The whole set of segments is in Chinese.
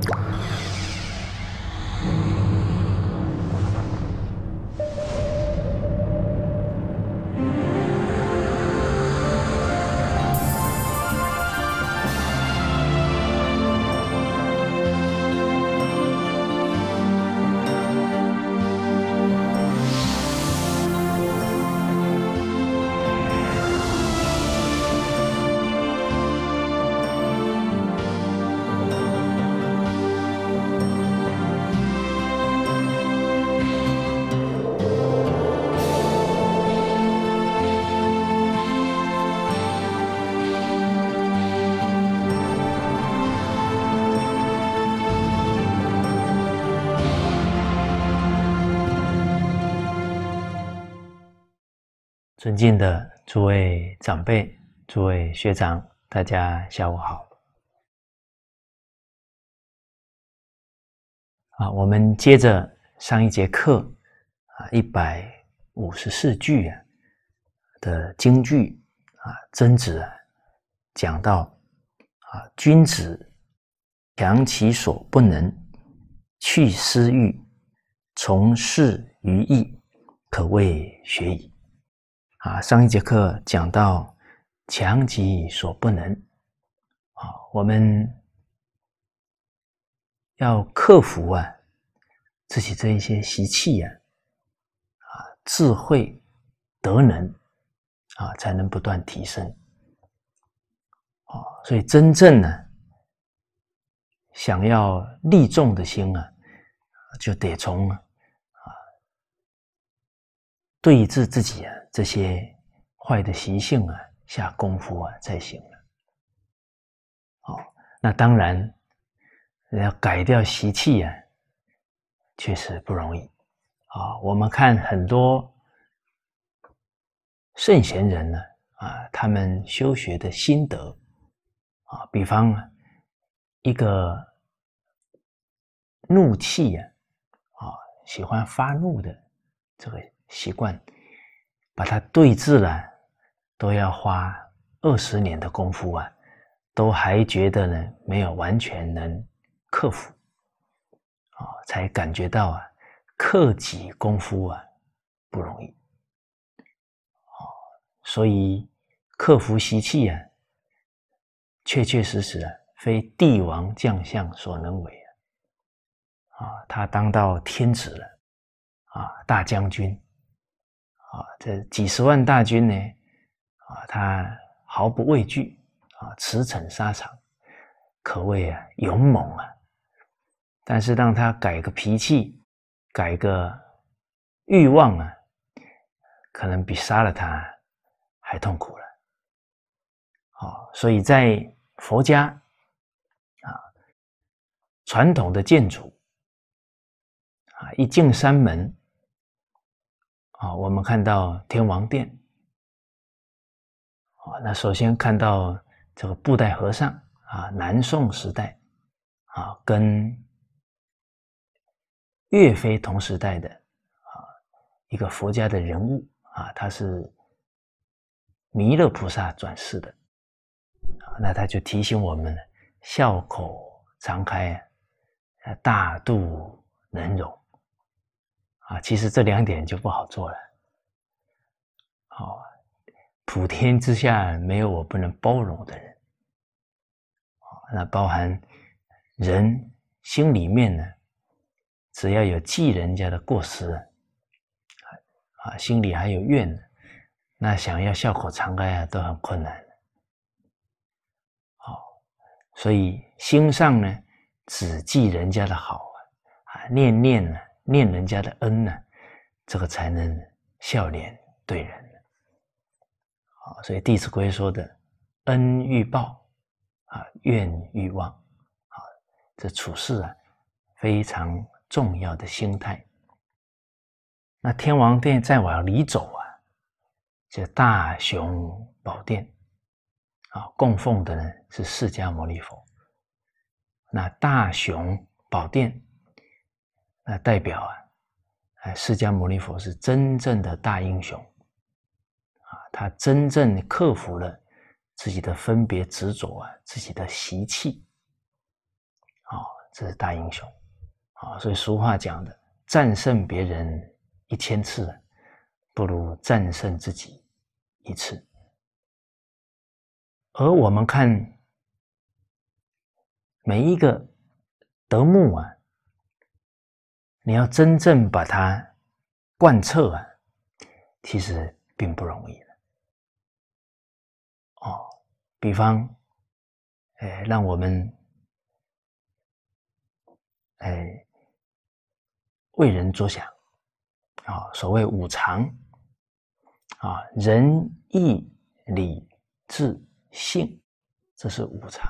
you 尊敬的诸位长辈、诸位学长，大家下午好。啊，我们接着上一节课，啊，一百五十四句啊的京剧啊，曾子讲到啊，君子强其所不能，去私欲，从事于义，可谓学矣。啊，上一节课讲到强己所不能，啊，我们要克服啊自己这一些习气呀，啊，智慧德能啊，才能不断提升。啊，所以真正呢，想要立众的心啊，就得从啊对峙自己啊。这些坏的习性啊，下功夫啊才行了。哦，那当然要改掉习气啊，确实不容易啊。我们看很多圣贤人呢啊，他们修学的心得啊，比方一个怒气呀啊，喜欢发怒的这个习惯。把它对治了，都要花二十年的功夫啊，都还觉得呢没有完全能克服，啊，才感觉到啊，克己功夫啊不容易，啊，所以克服习气啊，确确实实啊，非帝王将相所能为啊，啊，他当到天子了，啊，大将军。啊，这几十万大军呢，啊，他毫不畏惧，啊，驰骋沙场，可谓啊勇猛啊。但是让他改个脾气，改个欲望啊，可能比杀了他还痛苦了。好，所以在佛家啊传统的建筑啊，一进山门。好，我们看到天王殿。哦，那首先看到这个布袋和尚啊，南宋时代啊，跟岳飞同时代的啊，一个佛家的人物啊，他是弥勒菩萨转世的。啊，那他就提醒我们：笑口常开，大肚能容。啊，其实这两点就不好做了。好，普天之下没有我不能包容的人。那包含人心里面呢，只要有记人家的过失，啊，心里还有怨，那想要笑口常开啊，都很困难。好，所以心上呢，只记人家的好啊，念念呢。念人家的恩呢，这个才能笑脸对人。好，所以《弟子规》说的“恩欲报，啊怨欲忘”，啊，这处事啊非常重要的心态。那天王殿再往里走啊，这大雄宝殿，啊供奉的呢是释迦牟尼佛。那大雄宝殿。那代表啊，哎，释迦牟尼佛是真正的大英雄，啊，他真正克服了自己的分别执着啊，自己的习气，啊，这是大英雄，啊，所以俗话讲的，战胜别人一千次，不如战胜自己一次。而我们看每一个德牧啊。你要真正把它贯彻啊，其实并不容易的。哦，比方，哎，让我们哎为人着想啊，所谓五常啊，仁义礼智信，这是五常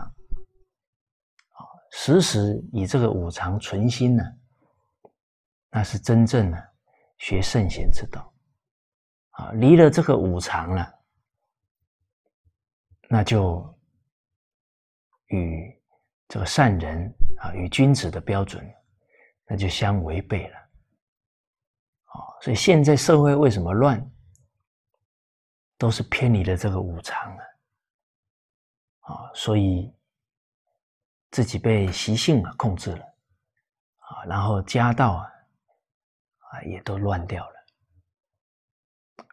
啊，时时以这个五常存心呢。那是真正的学圣贤之道，啊，离了这个五常了，那就与这个善人啊、与君子的标准，那就相违背了，啊，所以现在社会为什么乱，都是偏离了这个五常了，啊，所以自己被习性啊控制了，啊，然后家道啊。啊，也都乱掉了，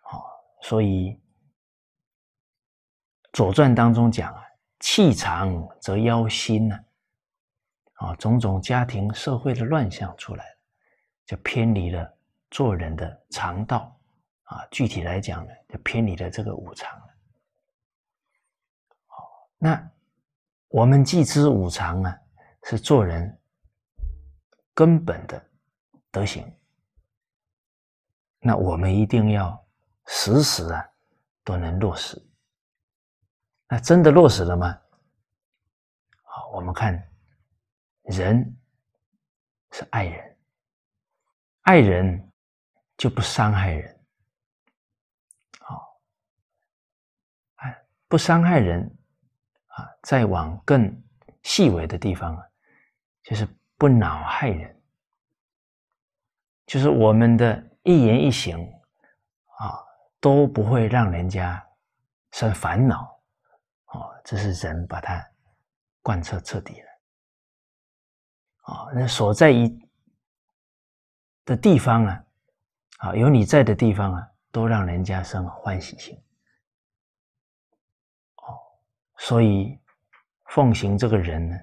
好，所以《左传》当中讲啊，气长则妖心呢，啊，种种家庭社会的乱象出来了，就偏离了做人的常道，啊，具体来讲呢，就偏离了这个五常了。好，那我们既知五常啊，是做人根本的德行。那我们一定要时时啊都能落实。那真的落实了吗？好，我们看，人是爱人，爱人就不伤害人。好，不伤害人啊，再往更细微的地方，就是不恼害人，就是我们的。一言一行，啊，都不会让人家生烦恼，哦，这是人把它贯彻彻底了，啊，那所在一的地方啊，啊，有你在的地方啊，都让人家生欢喜心，哦，所以奉行这个人呢，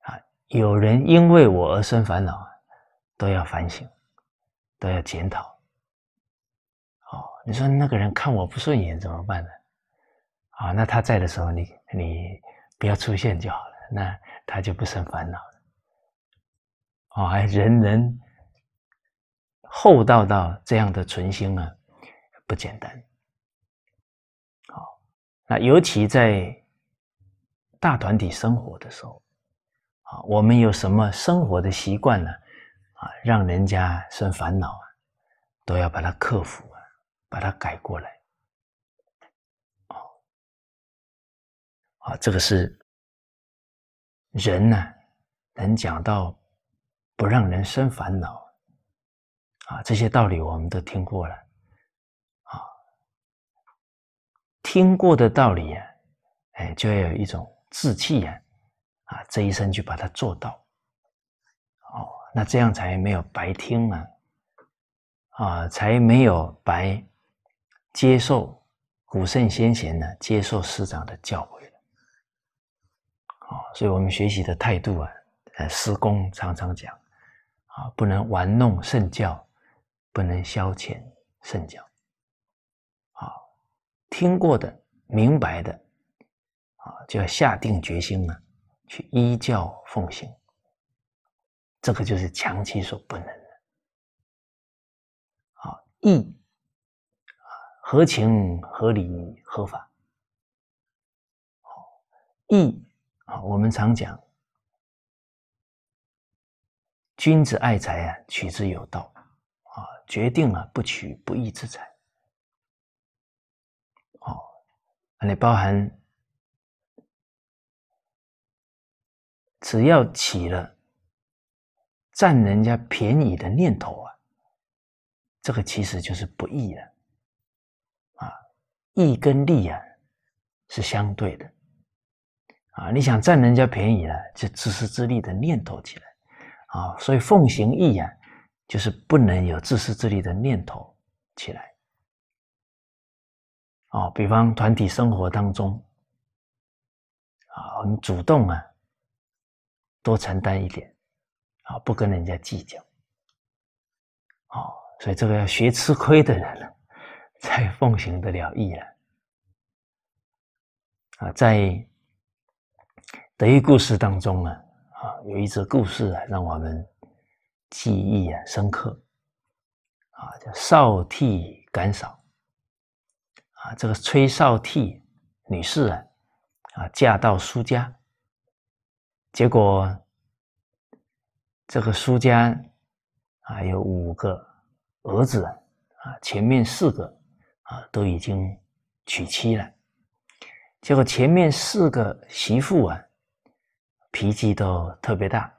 啊，有人因为我而生烦恼，都要反省。都要检讨，哦，你说那个人看我不顺眼怎么办呢？啊，那他在的时候，你你不要出现就好了，那他就不生烦恼了。哦，哎，人厚道到这样的存心啊，不简单。好，那尤其在大团体生活的时候，啊，我们有什么生活的习惯呢？让人家生烦恼啊，都要把它克服啊，把它改过来。哦，啊，这个是人呢，能讲到不让人生烦恼啊，这些道理我们都听过了。啊，听过的道理呀，哎，就要有一种志气呀，啊，这一生就把它做到。哦。那这样才没有白听啊，啊，才没有白接受古圣先贤的、接受师长的教诲啊，所以我们学习的态度啊，呃，师公常常讲，啊，不能玩弄圣教，不能消遣圣教，啊，听过的、明白的，啊，就要下定决心呢，去依教奉行。这个就是强其所不能的。好义啊，合情、合理、合法。好义啊，我们常讲，君子爱财啊，取之有道啊，决定了不取不义之财。哦，那包含只要起了。占人家便宜的念头啊，这个其实就是不义了，啊，义跟利啊是相对的，啊，你想占人家便宜了，就自私自利的念头起来，啊，所以奉行义啊，就是不能有自私自利的念头起来，哦，比方团体生活当中，啊，们主动啊，多承担一点。啊，不跟人家计较。哦，所以这个要学吃亏的人了，才奉行得了义了。啊，在德育故事当中呢，啊有一则故事啊，让我们记忆啊深刻。啊，叫少替赶嫂。啊，这个崔少替女士啊，啊嫁到苏家，结果。这个苏家啊，有五个儿子啊，前面四个啊都已经娶妻了，结果前面四个媳妇啊，脾气都特别大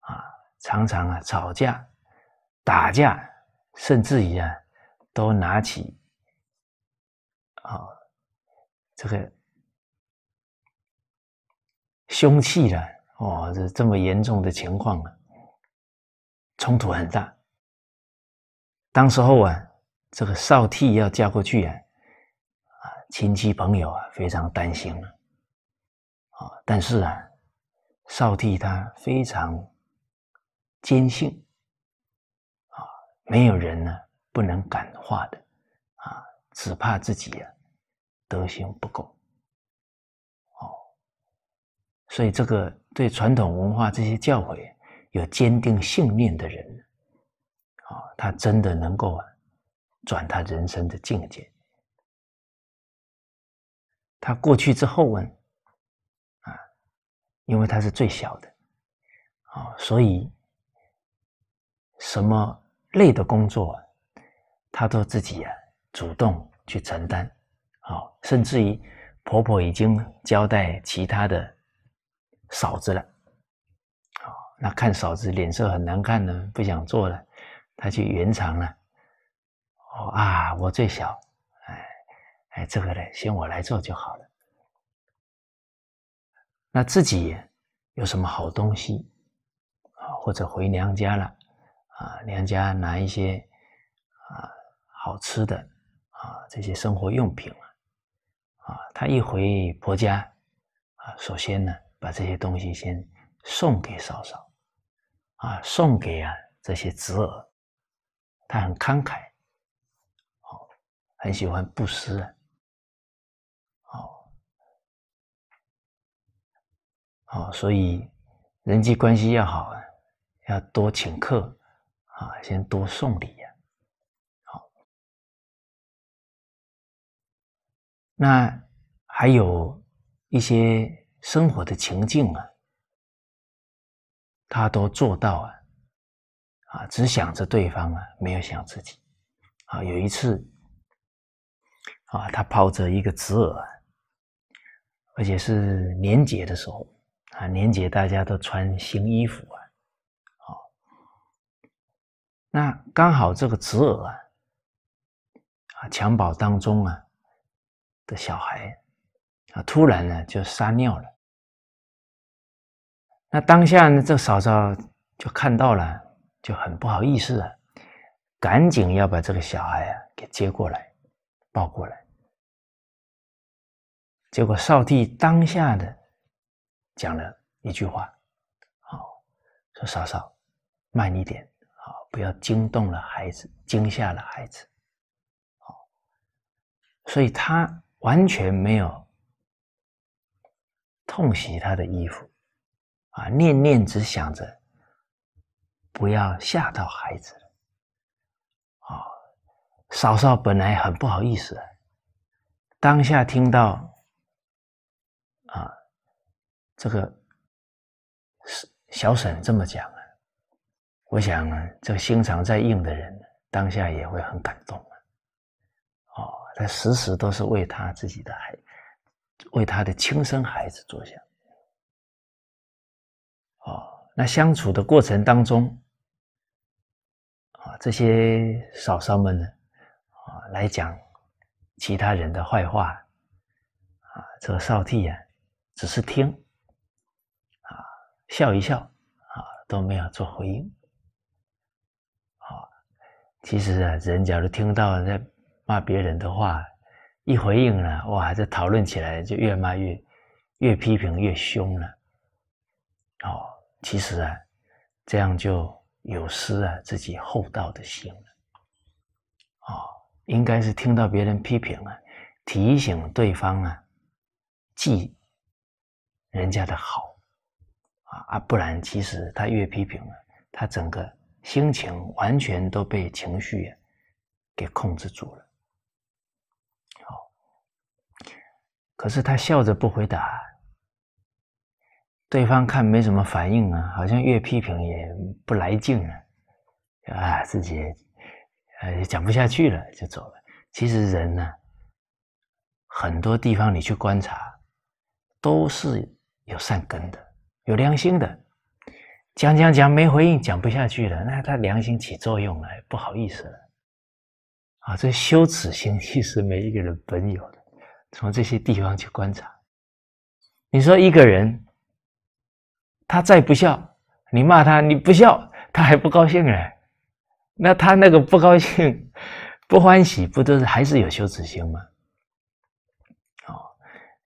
啊，常常啊吵架、打架，甚至于啊，都拿起啊这个凶器了。哦，这这么严重的情况啊，冲突很大。当时候啊，这个少替要嫁过去啊，啊，亲戚朋友啊非常担心啊。但是啊，少替他非常坚信啊，没有人呢不能感化的啊，只怕自己啊德行不够。所以，这个对传统文化这些教诲有坚定信念的人，啊，他真的能够转他人生的境界。他过去之后问，啊，因为他是最小的，啊，所以什么累的工作，他都自己啊主动去承担，啊，甚至于婆婆已经交代其他的。嫂子了，哦，那看嫂子脸色很难看呢，不想做了，他去圆场了。哦啊，我最小，哎哎，这个呢，先我来做就好了。那自己有什么好东西啊？或者回娘家了啊？娘家拿一些啊好吃的啊，这些生活用品啊？他一回婆家啊，首先呢。把这些东西先送给嫂嫂，啊，送给啊这些侄儿，他很慷慨，好，很喜欢布施，好，好，所以人际关系要好啊，要多请客，啊，先多送礼呀，好，那还有一些。生活的情境啊，他都做到啊，啊，只想着对方啊，没有想自己啊。有一次啊，他抱着一个侄儿，而且是年节的时候啊，年节大家都穿新衣服啊，好，那刚好这个侄儿啊，啊，襁褓当中啊的小孩啊，突然呢就撒尿了。那当下呢，这嫂嫂就看到了，就很不好意思啊，赶紧要把这个小孩啊给接过来，抱过来。结果少帝当下的讲了一句话，好，说嫂嫂慢一点，好，不要惊动了孩子，惊吓了孩子，好，所以他完全没有痛惜他的衣服。啊，念念只想着不要吓到孩子。哦，嫂嫂本来很不好意思，当下听到啊，这个小沈这么讲啊，我想这个心肠再硬的人，当下也会很感动啊。哦，他时时都是为他自己的孩，为他的亲生孩子着想。相处的过程当中，啊，这些嫂嫂们呢，啊，来讲其他人的坏话，啊，这个少帝啊，只是听，啊，笑一笑，啊，都没有做回应。啊，其实啊，人假如听到在骂别人的话，一回应呢，哇，这讨论起来就越骂越，越批评越凶了，哦。其实啊，这样就有失啊自己厚道的心了哦，应该是听到别人批评啊，提醒对方啊，记人家的好啊啊，不然其实他越批评啊，他整个心情完全都被情绪给控制住了。好，可是他笑着不回答。对方看没什么反应啊，好像越批评也不来劲了，啊，自己呃讲不下去了，就走了。其实人呢，很多地方你去观察，都是有善根的，有良心的。讲讲讲没回应，讲不下去了，那他良心起作用了，不好意思了。啊，这羞耻心其实每一个人本有的，从这些地方去观察。你说一个人。他再不笑，你骂他，你不笑，他还不高兴呢，那他那个不高兴、不欢喜，不都是还是有羞耻心吗？哦，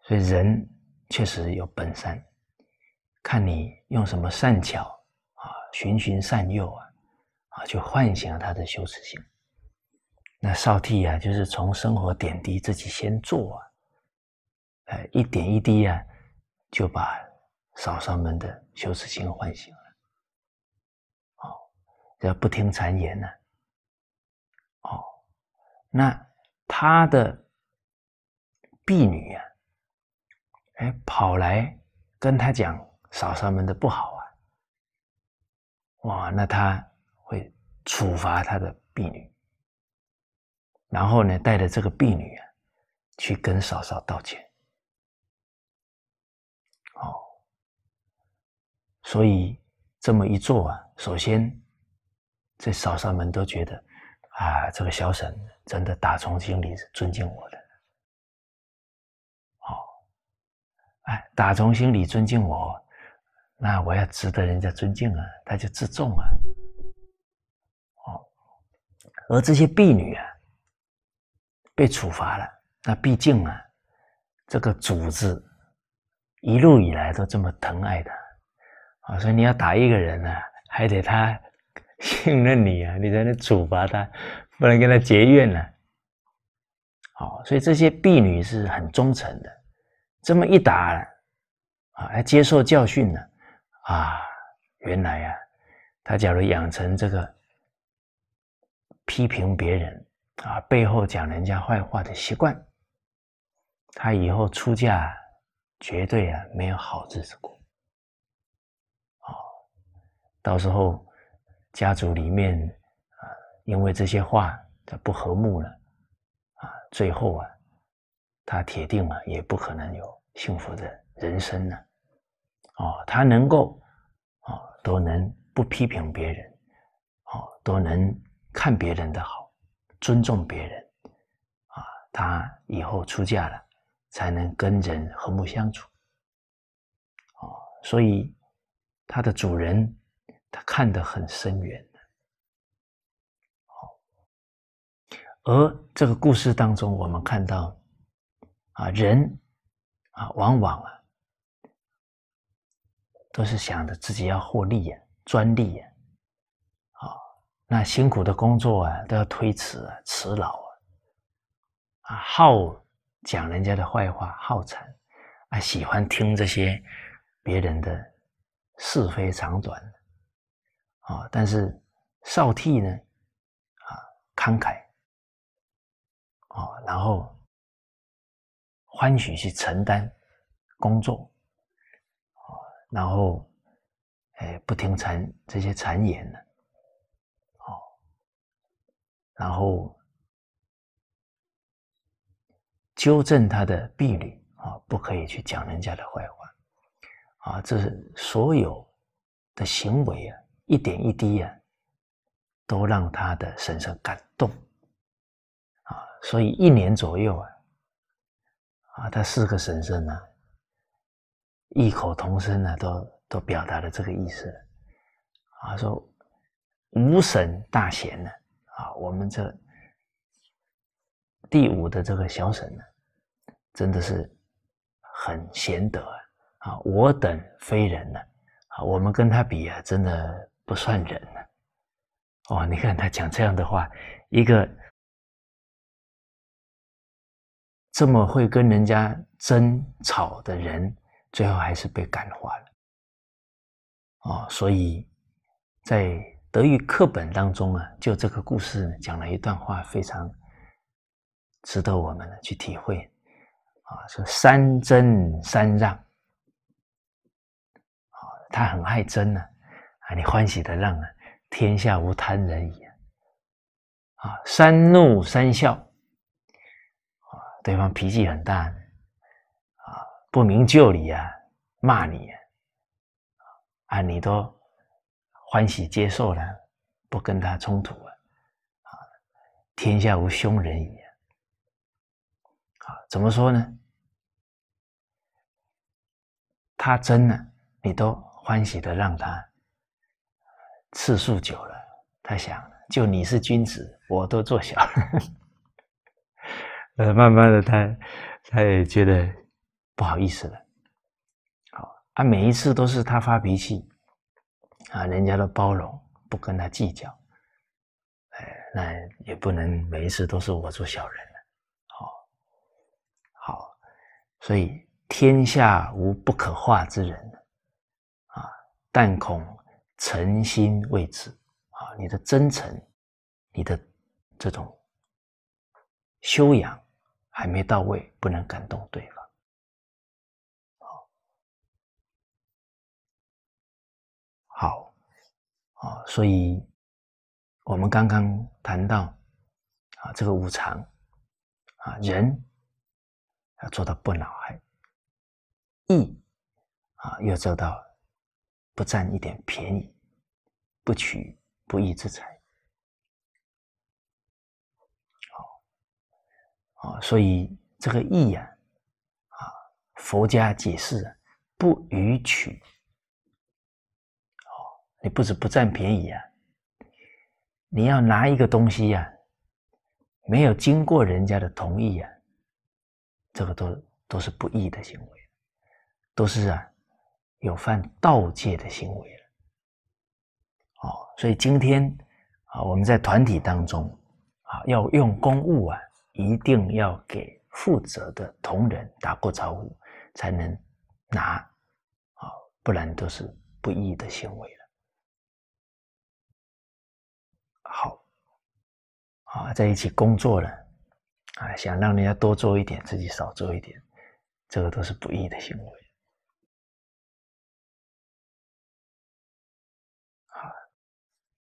所以人确实有本善，看你用什么善巧啊，循循善诱啊，啊，去唤醒他的羞耻心。那少替啊，就是从生活点滴自己先做啊，哎，一点一滴啊，就把。嫂嫂们的羞耻心唤醒了，哦，要不听谗言呢，哦，那他的婢女呀，哎，跑来跟他讲嫂嫂们的不好啊，哇，那他会处罚他的婢女，然后呢，带着这个婢女啊，去跟嫂嫂道歉。所以这么一做啊，首先这少上门都觉得啊，这个小沈真的打从心里尊敬我的。哦，哎，打从心里尊敬我，那我要值得人家尊敬啊，他就自重啊。哦，而这些婢女啊，被处罚了，那毕竟啊，这个主子一路以来都这么疼爱他。啊，所以你要打一个人呢，还得他信任你啊！你在那处罚他，不能跟他结怨呢。好，所以这些婢女是很忠诚的。这么一打，啊，还接受教训了。啊，原来啊，他假如养成这个批评别人啊、背后讲人家坏话的习惯，他以后出嫁绝对啊没有好日子过。到时候，家族里面啊，因为这些话他不和睦了，啊，最后啊，他铁定啊也不可能有幸福的人生呢。哦，他能够哦，都能不批评别人，哦，都能看别人的好，尊重别人，啊，他以后出嫁了，才能跟人和睦相处。哦，所以他的主人。看得很深远的，好。而这个故事当中，我们看到，啊，人，啊，往往啊，都是想着自己要获利呀、专利呀，啊，那辛苦的工作啊，都要推迟啊、辞劳啊，啊，好讲人家的坏话，好惨，啊，喜欢听这些别人的是非长短。啊！但是少替呢？啊，慷慨啊，然后欢喜去承担工作啊，然后哎，不听谗这些谗言呢，啊，然后纠正他的婢女啊，不可以去讲人家的坏话啊，这是所有的行为啊。一点一滴啊，都让他的婶婶感动啊！所以一年左右啊，啊，他四个婶婶呢，异口同声呢，都都表达了这个意思啊，说无婶大贤呢啊，我们这第五的这个小婶呢，真的是很贤德啊！我等非人呢啊，我们跟他比啊，真的。不算人了，哦，你看他讲这样的话，一个这么会跟人家争吵的人，最后还是被感化了，哦，所以在德育课本当中啊，就这个故事讲了一段话，非常值得我们去体会啊，说三争三让，啊，他很爱争呢。啊，你欢喜的让啊，天下无贪人矣啊！三怒三笑啊，对方脾气很大啊，不明就里啊，骂你啊，你都欢喜接受了，不跟他冲突啊！啊，天下无凶人矣啊！怎么说呢？他真的，你都欢喜的让他。次数久了，他想，就你是君子，我都做小。呃，慢慢的，他他也觉得不好意思了。好啊，每一次都是他发脾气，啊，人家都包容，不跟他计较。哎，那也不能每一次都是我做小人了。好，好，所以天下无不可化之人，啊，但恐。诚心未至啊，你的真诚，你的这种修养还没到位，不能感动对方。好啊，所以我们刚刚谈到啊，这个无常啊，人要做到不恼害，义啊，要做到。不占一点便宜，不取不义之财，好哦，所以这个义啊，啊，佛家解释，不予取，哦，你不止不占便宜啊，你要拿一个东西呀，没有经过人家的同意啊，这个都都是不义的行为，都是啊。有犯盗戒的行为了，哦，所以今天啊，我们在团体当中啊，要用公务啊，一定要给负责的同仁打过招呼，才能拿，啊，不然都是不义的行为了。好，啊，在一起工作了，啊，想让人家多做一点，自己少做一点，这个都是不义的行为。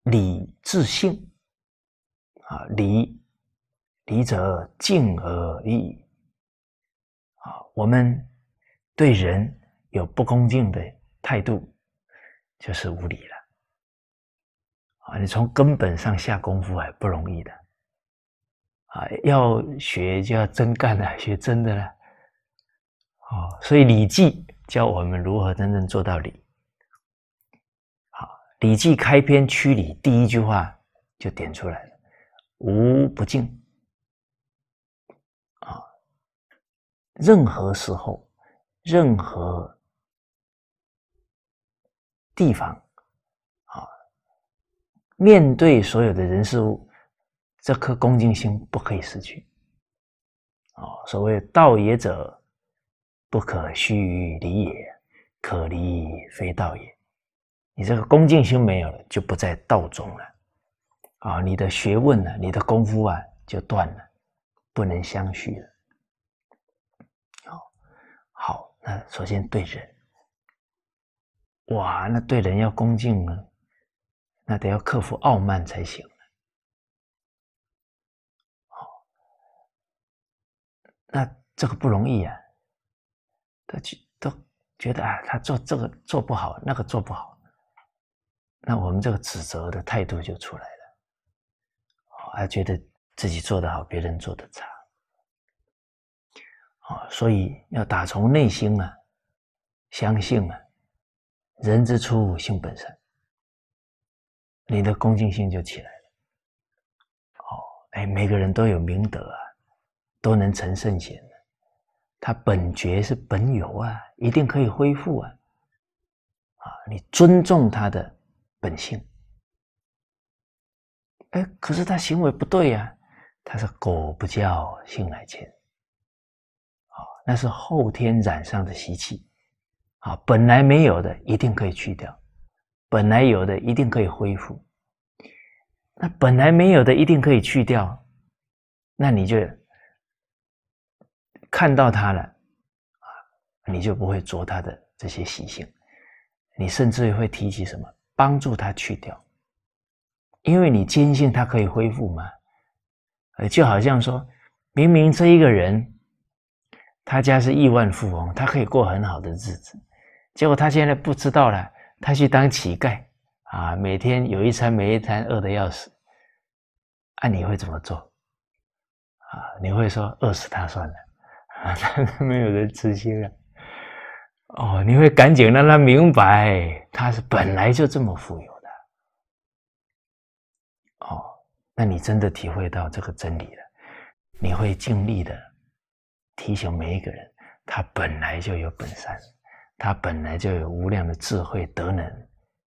礼智性啊，礼礼则敬而已啊。我们对人有不恭敬的态度，就是无礼了啊。你从根本上下功夫还不容易的啊，要学就要真干了，学真的呢。哦，所以礼记教我们如何真正做到礼。《礼记》开篇曲礼第一句话就点出来了：“无不敬。”啊，任何时候、任何地方，啊，面对所有的人事物，这颗恭敬心不可以失去。啊，所谓“道也者，不可虚于离也，可离非道也。”你这个恭敬心没有了，就不在道中了，啊！你的学问呢，你的功夫啊，就断了，不能相续了。好，好，那首先对人，哇，那对人要恭敬呢，那得要克服傲慢才行。好，那这个不容易啊，他去都觉得啊，他做这个做不好，那个做不好。那我们这个指责的态度就出来了，还觉得自己做的好，别人做的差，哦，所以要打从内心啊，相信啊，人之初性本善，你的恭敬心就起来了，哦，哎，每个人都有明德啊，都能成圣贤他本觉是本有啊，一定可以恢复啊，啊，你尊重他的。本性，哎，可是他行为不对呀。他是“狗不叫，性乃迁”，啊，那是后天染上的习气，啊，本来没有的一定可以去掉，本来有的一定可以恢复。那本来没有的一定可以去掉，那你就看到他了，啊，你就不会着他的这些习性，你甚至会提起什么。帮助他去掉，因为你坚信他可以恢复嘛，呃，就好像说，明明这一个人，他家是亿万富翁，他可以过很好的日子，结果他现在不知道了，他去当乞丐，啊，每天有一餐没一餐，饿得要死，啊，你会怎么做？啊，你会说饿死他算了，啊，没有人吃心了。哦，你会赶紧让他明白，他是本来就这么富有的。哦，那你真的体会到这个真理了？你会尽力的提醒每一个人，他本来就有本善，他本来就有无量的智慧德能，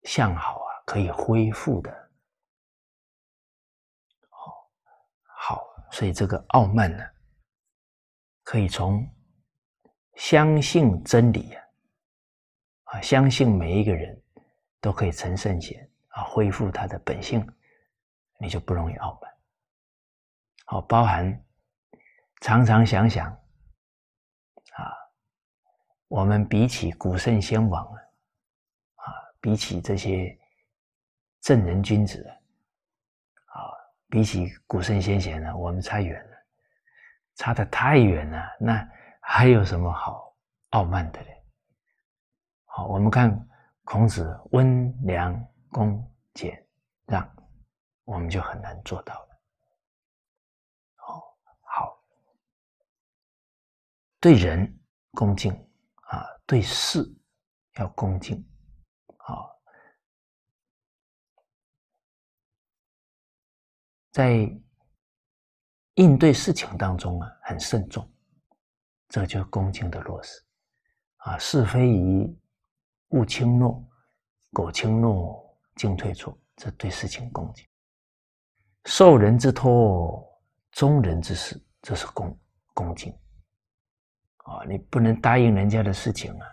向好啊，可以恢复的。好，好，所以这个傲慢呢，可以从相信真理呀。相信每一个人都可以成圣贤啊，恢复他的本性，你就不容易傲慢。好，包含常常想想啊，我们比起古圣先王啊，比起这些正人君子啊，比起古圣先贤呢，我们差远了，差的太远了。那还有什么好傲慢的呢？好，我们看孔子温良恭俭让，我们就很难做到了。哦，好，对人恭敬啊，对事要恭敬。好，在应对事情当中啊，很慎重，这就是恭敬的落实啊，是非宜勿轻诺，苟轻诺，进退出，这对事情恭敬，受人之托，忠人之事，这是恭恭敬。啊，你不能答应人家的事情啊，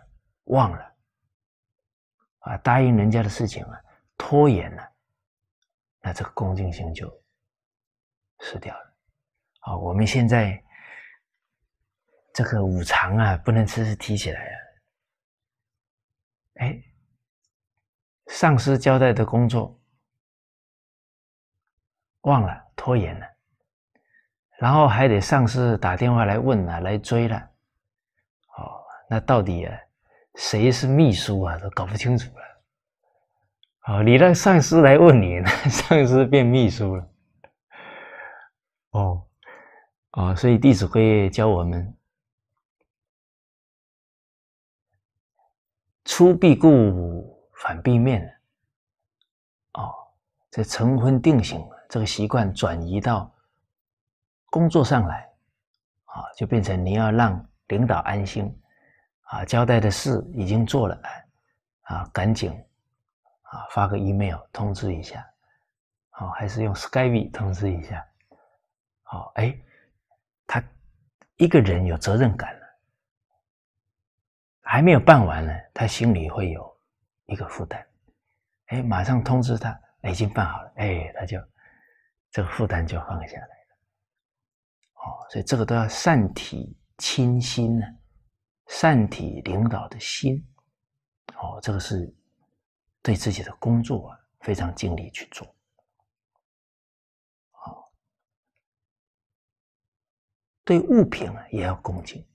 忘了啊，答应人家的事情啊，拖延了，那这个恭敬心就失掉了。啊，我们现在这个五常啊，不能时时提起来啊。哎，上司交代的工作忘了，拖延了，然后还得上司打电话来问啊，来追了。哦，那到底谁是秘书啊？都搞不清楚了。哦，你让上司来问你，上司变秘书了。哦，哦，所以《弟子规》教我们。出必故，反必面。哦，这成婚定型这个习惯转移到工作上来，啊，就变成你要让领导安心，啊，交代的事已经做了，啊，赶紧，啊，发个 email 通知一下，好，还是用 Skype 通知一下，好，哎，他一个人有责任感。还没有办完呢，他心里会有一个负担。哎，马上通知他，已经办好了，哎，他就这个负担就放下来了。哦，所以这个都要善体亲心呢，善体领导的心。哦，这个是对自己的工作啊非常尽力去做。好，对物品啊也要恭敬。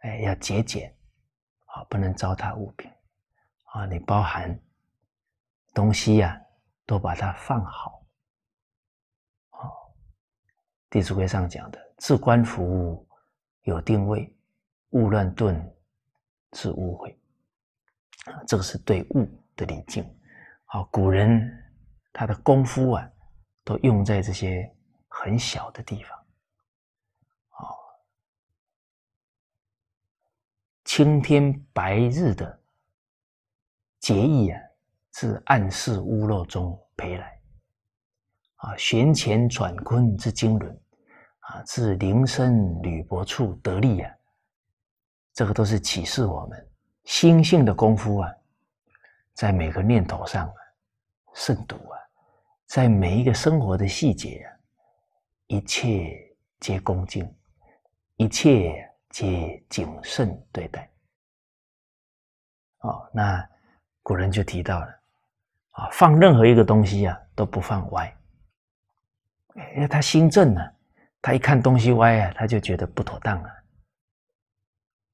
哎，要节俭，啊，不能糟蹋物品，啊，你包含东西呀，都把它放好，啊，《弟子规》上讲的“置冠服，务有定位，勿乱顿，致污秽”，啊，这个是对物的礼敬，好，古人他的功夫啊，都用在这些很小的地方。青天白日的结义啊，自暗室屋漏中培来；啊，旋前转坤之经纶，啊，自灵身履薄处得力呀。这个都是启示我们心性的功夫啊，在每个念头上啊，慎独啊，在每一个生活的细节啊，一切皆恭敬，一切。去谨慎对待。哦，那古人就提到了，啊，放任何一个东西啊，都不放歪，因为他心正呢，他一看东西歪啊，他就觉得不妥当了。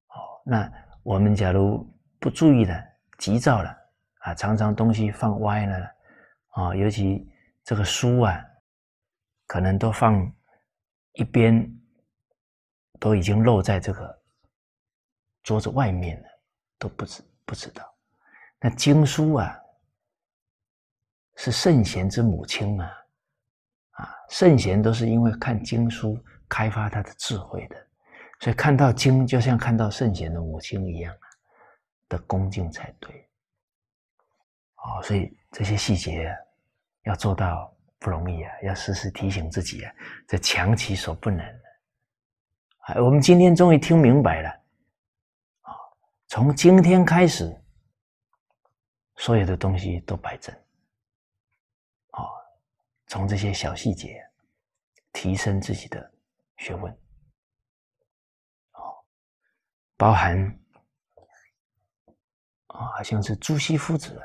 哦，那我们假如不注意了，急躁了啊，常常东西放歪了，啊，尤其这个书啊，可能都放一边。都已经露在这个桌子外面了，都不知不知道。那经书啊，是圣贤之母亲嘛，啊，圣贤都是因为看经书开发他的智慧的，所以看到经就像看到圣贤的母亲一样啊，的恭敬才对。啊，所以这些细节要做到不容易啊，要时时提醒自己啊，这强其所不能。我们今天终于听明白了，啊！从今天开始，所有的东西都摆正，啊！从这些小细节提升自己的学问，包含啊，好像是朱熹夫子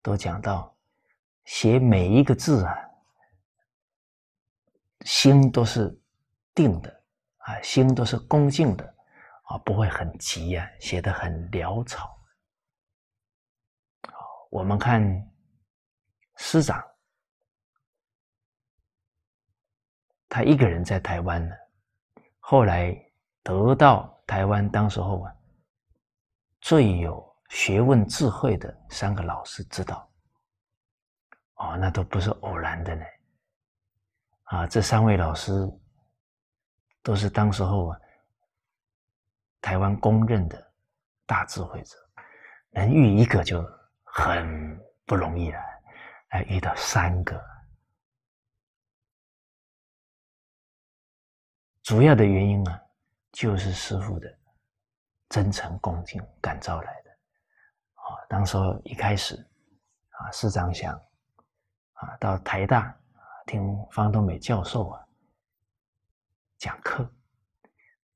都讲到，写每一个字啊，心都是定的。啊，心都是恭敬的啊，不会很急呀，写的很潦草。我们看师长，他一个人在台湾呢，后来得到台湾当时候啊最有学问智慧的三个老师指导，哦，那都不是偶然的呢。啊，这三位老师。都是当时候啊，台湾公认的大智慧者，能遇一个就很不容易了，还遇到三个，主要的原因啊，就是师傅的真诚恭敬感召来的。啊，当时候一开始，啊，师长想，啊，到台大听方东美教授啊。讲课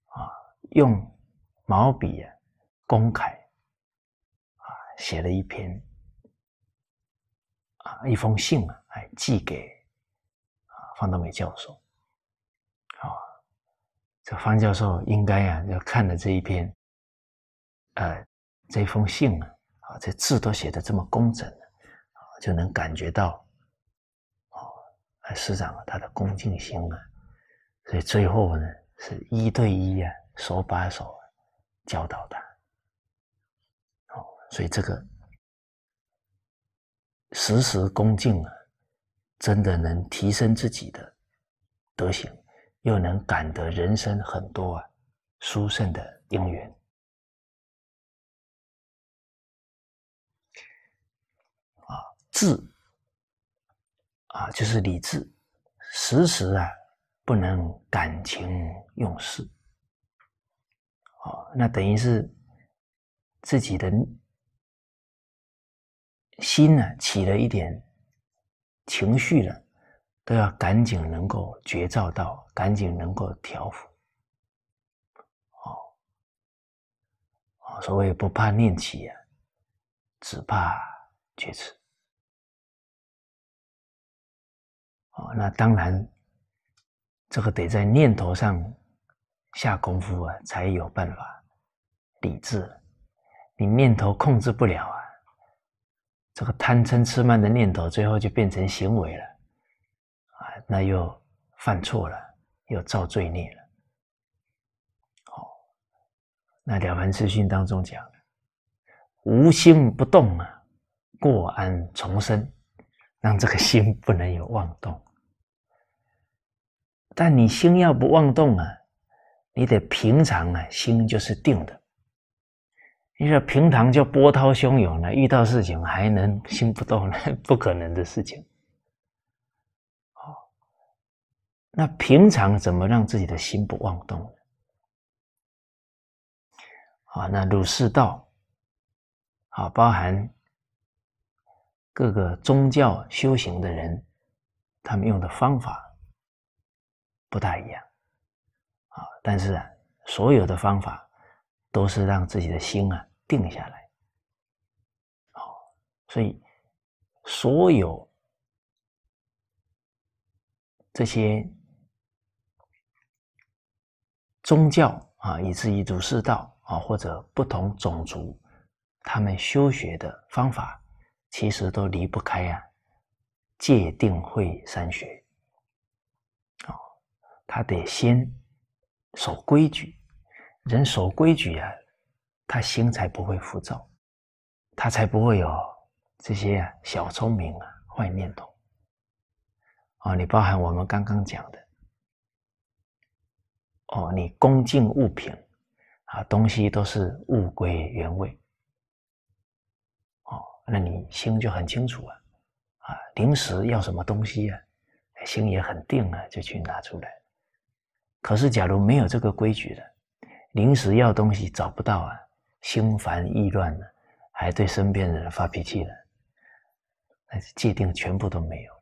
啊，用毛笔啊，公开啊，写了一篇啊，一封信啊，来寄给啊方德美教授。啊，这方教授应该啊，要看的这一篇，呃，这封信啊，啊，这字都写的这么工整，啊，就能感觉到，哦，师长他的恭敬心啊。所以最后呢，是一对一啊，手把手教导他。哦，所以这个时时恭敬啊，真的能提升自己的德行，又能感得人生很多啊殊胜的因缘啊，智啊，就是理智，时时啊。不能感情用事，哦，那等于是自己的心呢起了一点情绪了，都要赶紧能够觉照到，赶紧能够调伏，哦，所谓不怕念起呀，只怕觉迟，哦，那当然。这个得在念头上下功夫啊，才有办法抵制。你念头控制不了啊，这个贪嗔痴慢的念头，最后就变成行为了啊，那又犯错了，又造罪孽了。好那了凡四训当中讲，无心不动啊，过安重生，让这个心不能有妄动。但你心要不妄动啊，你得平常啊，心就是定的。你说平常就波涛汹涌了，遇到事情还能心不动呢？不可能的事情。好，那平常怎么让自己的心不妄动？好，那儒释道，好，包含各个宗教修行的人，他们用的方法。不大一样，啊，但是所有的方法都是让自己的心啊定下来，好，所以所有这些宗教啊，以至于儒释道啊，或者不同种族，他们修学的方法，其实都离不开啊戒定慧三学。他得先守规矩，人守规矩啊，他心才不会浮躁，他才不会有这些小聪明啊、坏念头。哦，你包含我们刚刚讲的，哦，你恭敬物品啊，东西都是物归原位，哦，那你心就很清楚啊，啊，临时要什么东西啊，心也很定啊，就去拿出来。可是，假如没有这个规矩了，临时要东西找不到啊，心烦意乱的，还对身边人发脾气了，那界定全部都没有。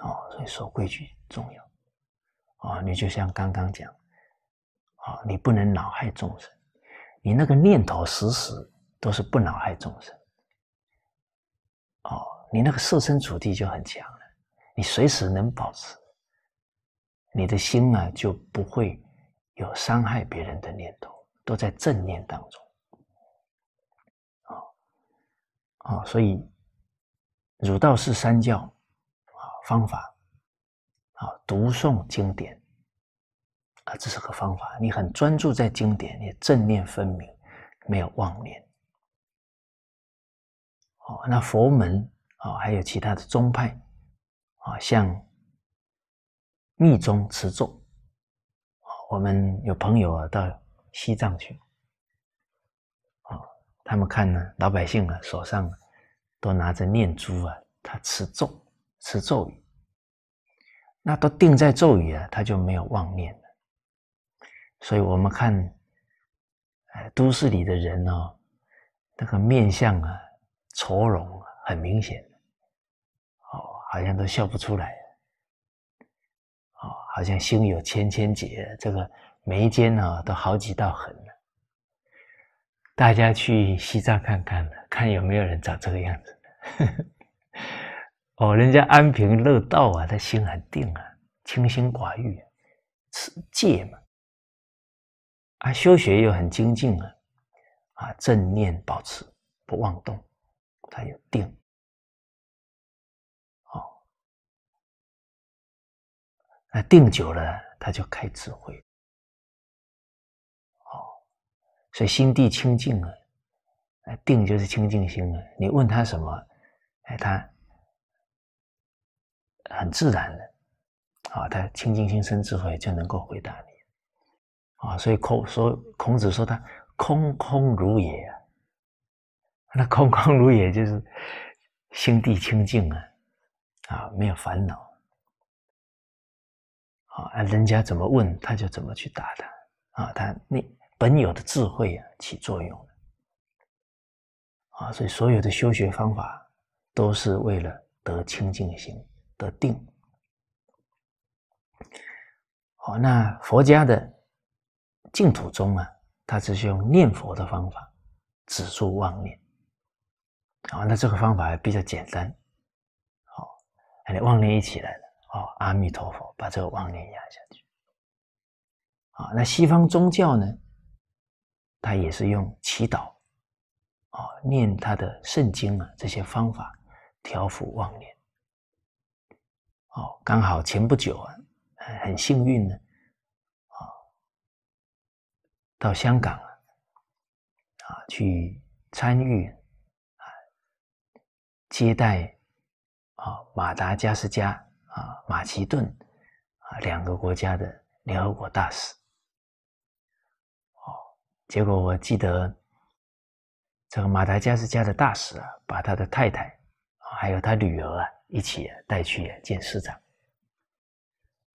哦，所以守规矩重要。啊，你就像刚刚讲，啊，你不能恼害众生，你那个念头时时都是不恼害众生。哦，你那个设身处地就很强了，你随时能保持。你的心啊就不会有伤害别人的念头，都在正念当中。啊啊，所以儒道释三教啊方法啊读诵经典啊，这是个方法。你很专注在经典，你正念分明，没有妄念。哦，那佛门啊，还有其他的宗派啊，像。密宗持咒，我们有朋友啊到西藏去，啊，他们看呢，老百姓啊手上都拿着念珠啊，他持咒、持咒语，那都定在咒语啊，他就没有妄念了。所以我们看，都市里的人哦，那个面相啊，愁容很明显，哦，好像都笑不出来。好像胸有千千结，这个眉间啊都好几道痕大家去西藏看看，看有没有人长这个样子。哦，人家安贫乐道啊，他心很定啊，清心寡欲，持戒嘛，啊，修学又很精进啊，啊，正念保持不妄动，他有定。那定久了他就开智慧，哦，所以心地清净啊，哎，定就是清净心啊。你问他什么，哎，他很自然的，啊，他清净心生智慧，就能够回答你，啊，所以孔说孔子说他空空如也啊，那空空如也就是心地清净啊，啊，没有烦恼。啊，人家怎么问，他就怎么去答他。啊，他你本有的智慧啊，起作用啊，所以所有的修学方法都是为了得清净心、得定。好，那佛家的净土宗啊，他只是用念佛的方法止住妄念。啊，那这个方法还比较简单。好，那你妄念一起来了。哦，阿弥陀佛，把这个妄念压下去。啊，那西方宗教呢？他也是用祈祷，哦，念他的圣经啊，这些方法调伏妄念。哦，刚好前不久啊，很幸运的，啊，到香港了，啊，去参与啊接待啊马达加斯加。啊，马其顿啊，两个国家的联合国大使哦。结果我记得这个马达加斯加的大使啊，把他的太太还有他女儿啊，一起带去见市长。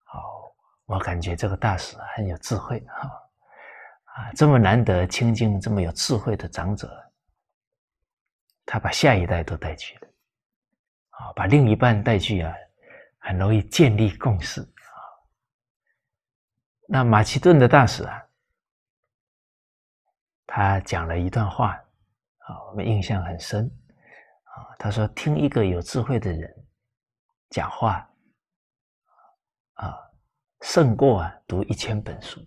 好，我感觉这个大使很有智慧哈啊，这么难得清净，这么有智慧的长者，他把下一代都带去了啊，把另一半带去啊。很容易建立共识啊。那马其顿的大使啊，他讲了一段话啊，我们印象很深啊。他说：“听一个有智慧的人讲话啊，胜过啊读一千本书。”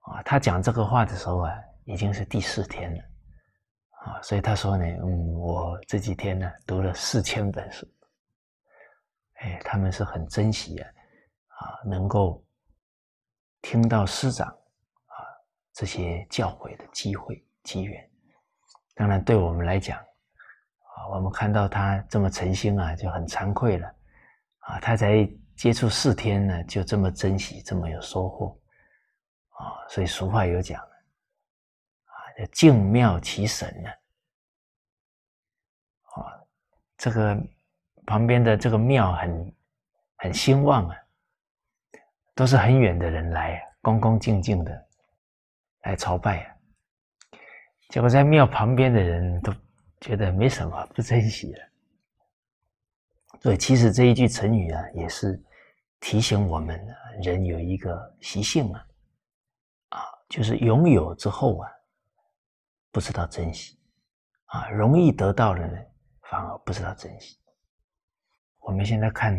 啊，他讲这个话的时候啊，已经是第四天了啊。所以他说呢：“嗯，我这几天呢，读了四千本书。”哎，他们是很珍惜呀，啊，能够听到师长啊这些教诲的机会机缘。当然，对我们来讲，啊，我们看到他这么诚心啊，就很惭愧了。啊，他才接触四天呢，就这么珍惜，这么有收获。啊，所以俗话有讲啊，叫静妙其神呢。啊，这个。旁边的这个庙很很兴旺啊，都是很远的人来，恭恭敬敬的来朝拜啊。结果在庙旁边的人都觉得没什么，不珍惜了。所以其实这一句成语啊，也是提醒我们，人有一个习性啊，啊，就是拥有之后啊，不知道珍惜啊，容易得到的呢，反而不知道珍惜。我们现在看，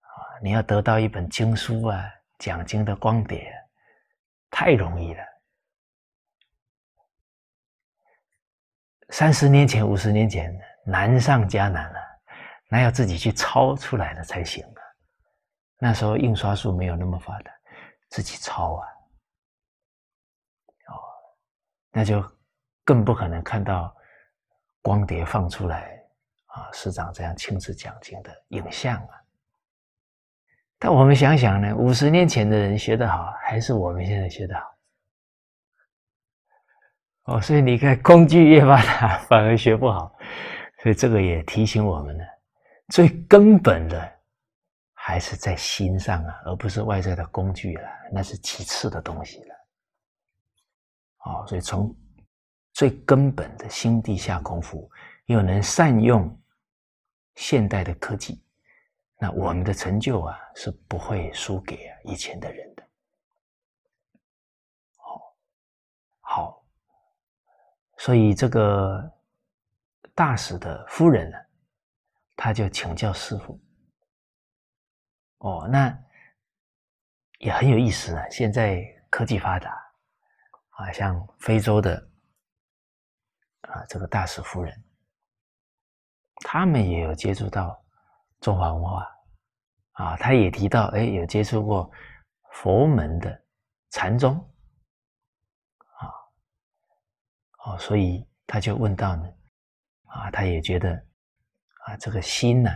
啊，你要得到一本经书啊，讲经的光碟，太容易了。三十年前、五十年前，难上加难了，那要自己去抄出来的才行啊。那时候印刷术没有那么发达，自己抄啊，哦，那就更不可能看到光碟放出来。啊，师长这样亲自讲经的影像啊！但我们想想呢，五十年前的人学得好，还是我们现在学得好？哦，所以你看，工具越发达反而学不好，所以这个也提醒我们呢，最根本的还是在心上啊，而不是外在的工具了，那是其次的东西了。哦，所以从最根本的心地下功夫，又能善用。现代的科技，那我们的成就啊，是不会输给以前的人的。好，好，所以这个大使的夫人呢，他就请教师傅。哦，那也很有意思啊！现在科技发达，啊，像非洲的啊，这个大使夫人。他们也有接触到中华文化，啊，他也提到，哎，有接触过佛门的禅宗，啊，哦，所以他就问到呢，啊，他也觉得，啊，这个心呢，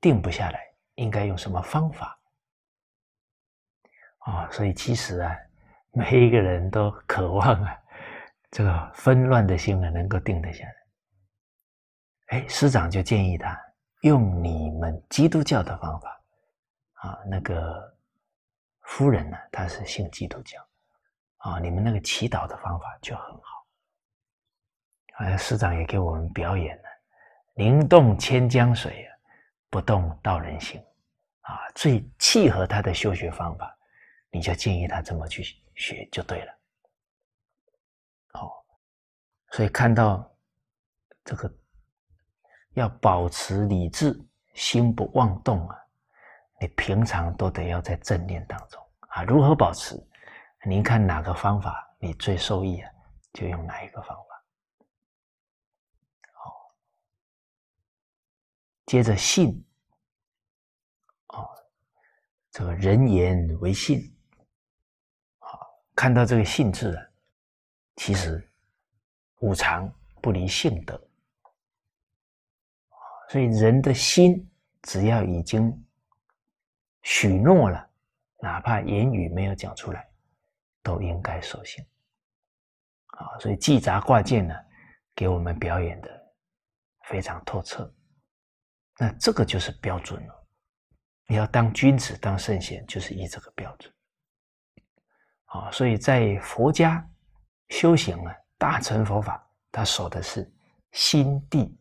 定不下来，应该用什么方法？啊，所以其实啊，每一个人都渴望啊，这个纷乱的心呢，能够定得下来。哎，师长就建议他用你们基督教的方法啊。那个夫人呢，她是信基督教啊。你们那个祈祷的方法就很好。哎，师长也给我们表演了“灵动千江水，不动道人心”啊，最契合他的修学方法，你就建议他这么去学就对了。好，所以看到这个。要保持理智，心不妄动啊！你平常都得要在正念当中啊。如何保持？您看哪个方法你最受益啊？就用哪一个方法。好，接着信哦，这个人言为信好，看到这个信字啊，其实五常不离信德。所以人的心，只要已经许诺了，哪怕言语没有讲出来，都应该守信。啊，所以祭杂挂件呢，给我们表演的非常透彻。那这个就是标准了。你要当君子、当圣贤，就是以这个标准。啊，所以在佛家修行呢，大乘佛法，他守的是心地、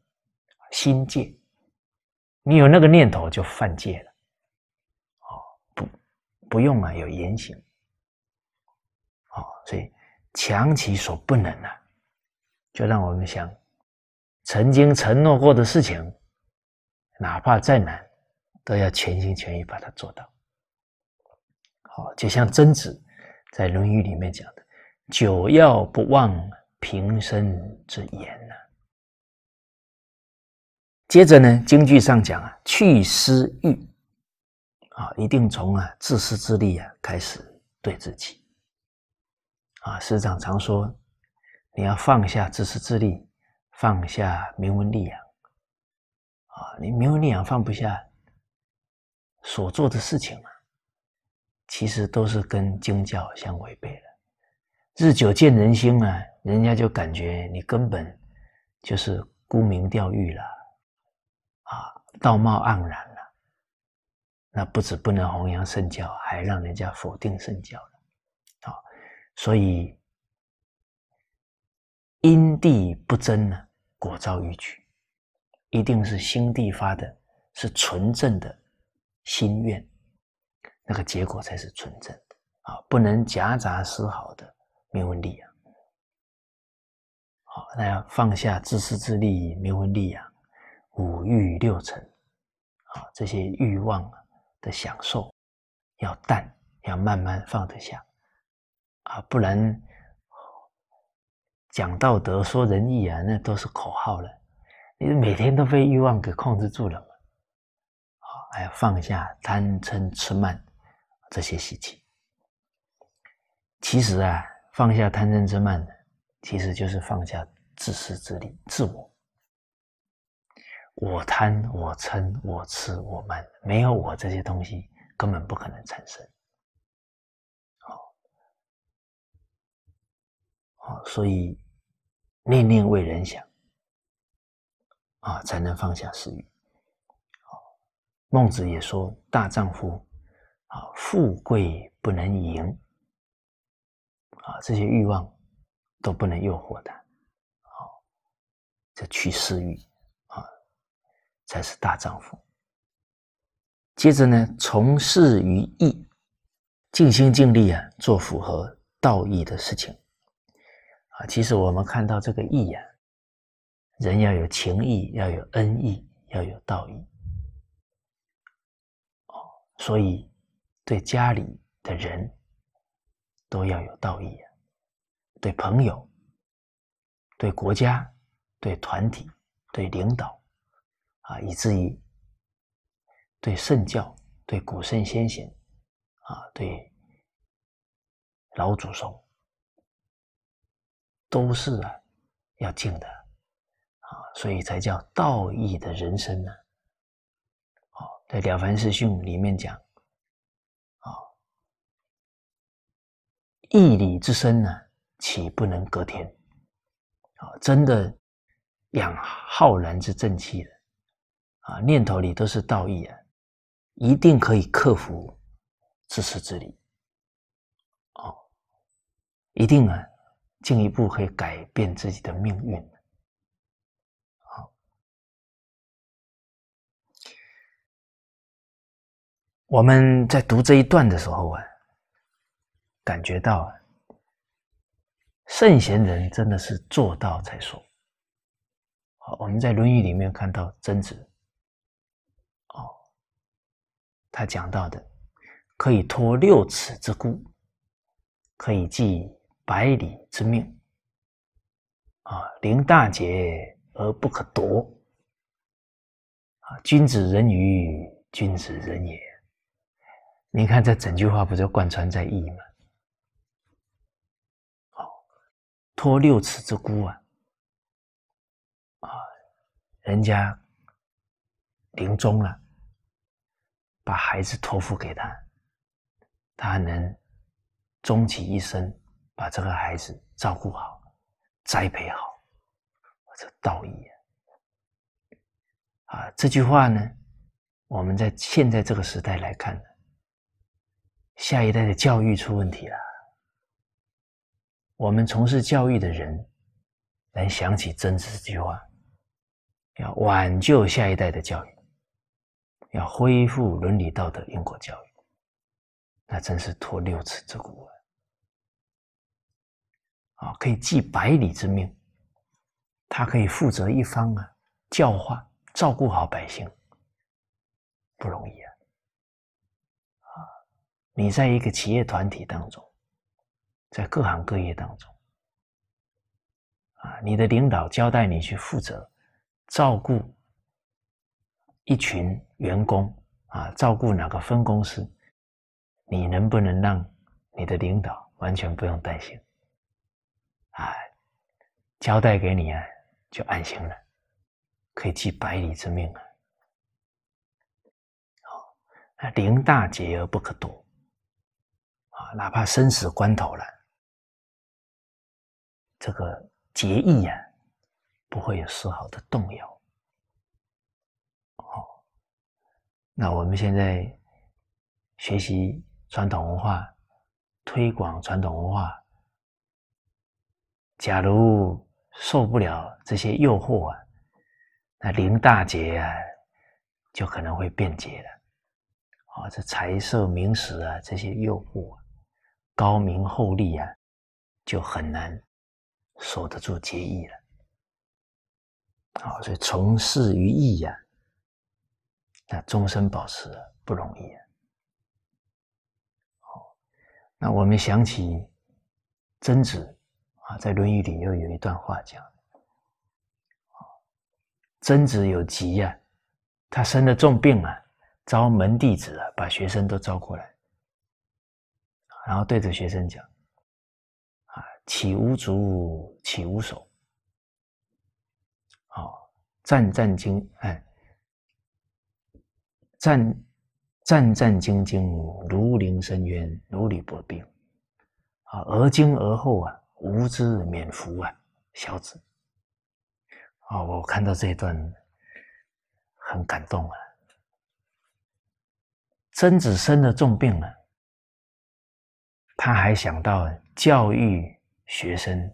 心界。你有那个念头就犯戒了，哦，不，不用啊，有言行，哦，所以强其所不能啊，就让我们想曾经承诺过的事情，哪怕再难，都要全心全意把它做到。好，就像曾子在《论语》里面讲的：“久要不忘平生之言”呐。接着呢，京剧上讲啊，去私欲啊，一定从啊自私自利啊开始对自己啊。师长常说，你要放下自私自利，放下名闻利养啊。你名闻利养放不下，所做的事情啊，其实都是跟经教相违背的。日久见人心啊，人家就感觉你根本就是沽名钓誉了。道貌岸然了，那不止不能弘扬圣教，还让人家否定圣教了。好，所以因地不争呢，果招纡举，一定是心地发的是纯正的心愿，那个结果才是纯正的啊！不能夹杂丝毫的名闻利养。好，大家放下自私自利、名闻利养、五欲六尘。啊，这些欲望的享受要淡，要慢慢放得下啊！不然讲道德、说仁义啊，那都是口号了。你每天都被欲望给控制住了嘛？好，还要放下贪嗔痴慢这些习气。其实啊，放下贪嗔痴慢，其实就是放下自私自利、自我。我贪，我嗔，我痴、我慢，没有我这些东西，根本不可能产生。好，好，所以念念为人想，啊，才能放下私欲。好，孟子也说：“大丈夫啊，富贵不能淫，啊，这些欲望都不能诱惑他，好，这取私欲。”才是大丈夫。接着呢，从事于义，尽心尽力啊，做符合道义的事情啊。其实我们看到这个义啊，人要有情义，要有恩义，要有道义哦。所以，对家里的人都要有道义啊，对朋友、对国家、对团体、对领导。啊，以至于对圣教、对古圣先贤、啊，对老祖宗，都是啊要敬的啊，所以才叫道义的人生呢。哦，在了凡四训里面讲，啊，义理之深呢，岂不能隔天？啊，真的养浩然之正气的。啊，念头里都是道义啊，一定可以克服自私自利，哦，一定啊，进一步可以改变自己的命运。好，我们在读这一段的时候啊，感觉到啊、圣贤人真的是做到才说。好，我们在《论语》里面看到曾子。他讲到的，可以托六尺之孤，可以寄百里之命，啊，临大节而不可夺，啊，君子人与君子人也。你看这整句话不就贯穿在义吗？好，托六尺之孤啊，啊，人家临终了。把孩子托付给他，他能终其一生把这个孩子照顾好、栽培好。这道义啊！啊，这句话呢，我们在现在这个时代来看下一代的教育出问题了。我们从事教育的人，能想起曾子这句话，要挽救下一代的教育。要恢复伦理道德、因果教育，那真是托六尺之骨啊！啊，可以寄百里之命，他可以负责一方啊，教化、照顾好百姓，不容易啊！啊，你在一个企业团体当中，在各行各业当中，啊，你的领导交代你去负责、照顾。一群员工啊，照顾哪个分公司？你能不能让你的领导完全不用担心？啊，交代给你啊，就安心了，可以记百里之命啊！好，临大节而不可夺啊，哪怕生死关头了，这个节义啊，不会有丝毫的动摇。哦，那我们现在学习传统文化，推广传统文化。假如受不了这些诱惑啊，那林大姐啊，就可能会变节了。啊，这财色名食啊，这些诱惑啊，高名厚利啊，就很难守得住节义了。哦，所以从事于义呀。那终身保持不容易。好，那我们想起曾子啊，在《论语》里又有一段话讲：曾子有疾啊，他生了重病啊，招门弟子啊，把学生都招过来，然后对着学生讲：啊，起无足，起无手。好，战战兢，哎。战战战兢兢，如临深渊，如履薄冰。啊，而今而后啊，无知免福啊，小子。啊，我看到这一段很感动啊。曾子生的重病了，他还想到教育学生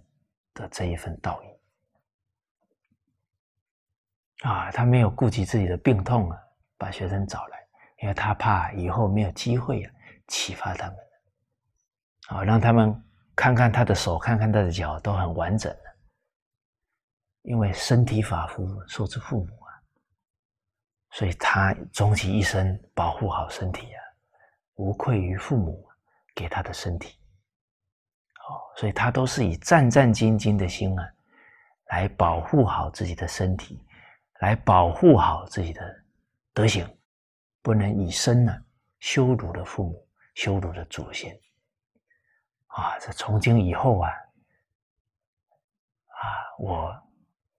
的这一份道义。啊，他没有顾及自己的病痛啊。把学生找来，因为他怕以后没有机会呀，启发他们，好让他们看看他的手，看看他的脚都很完整因为身体法服受之父母啊，所以他终其一生保护好身体啊，无愧于父母给他的身体。哦，所以他都是以战战兢兢的心啊，来保护好自己的身体，来保护好自己的。德行，不能以身呢羞辱了父母，羞辱了祖先。啊，这从今以后啊，啊，我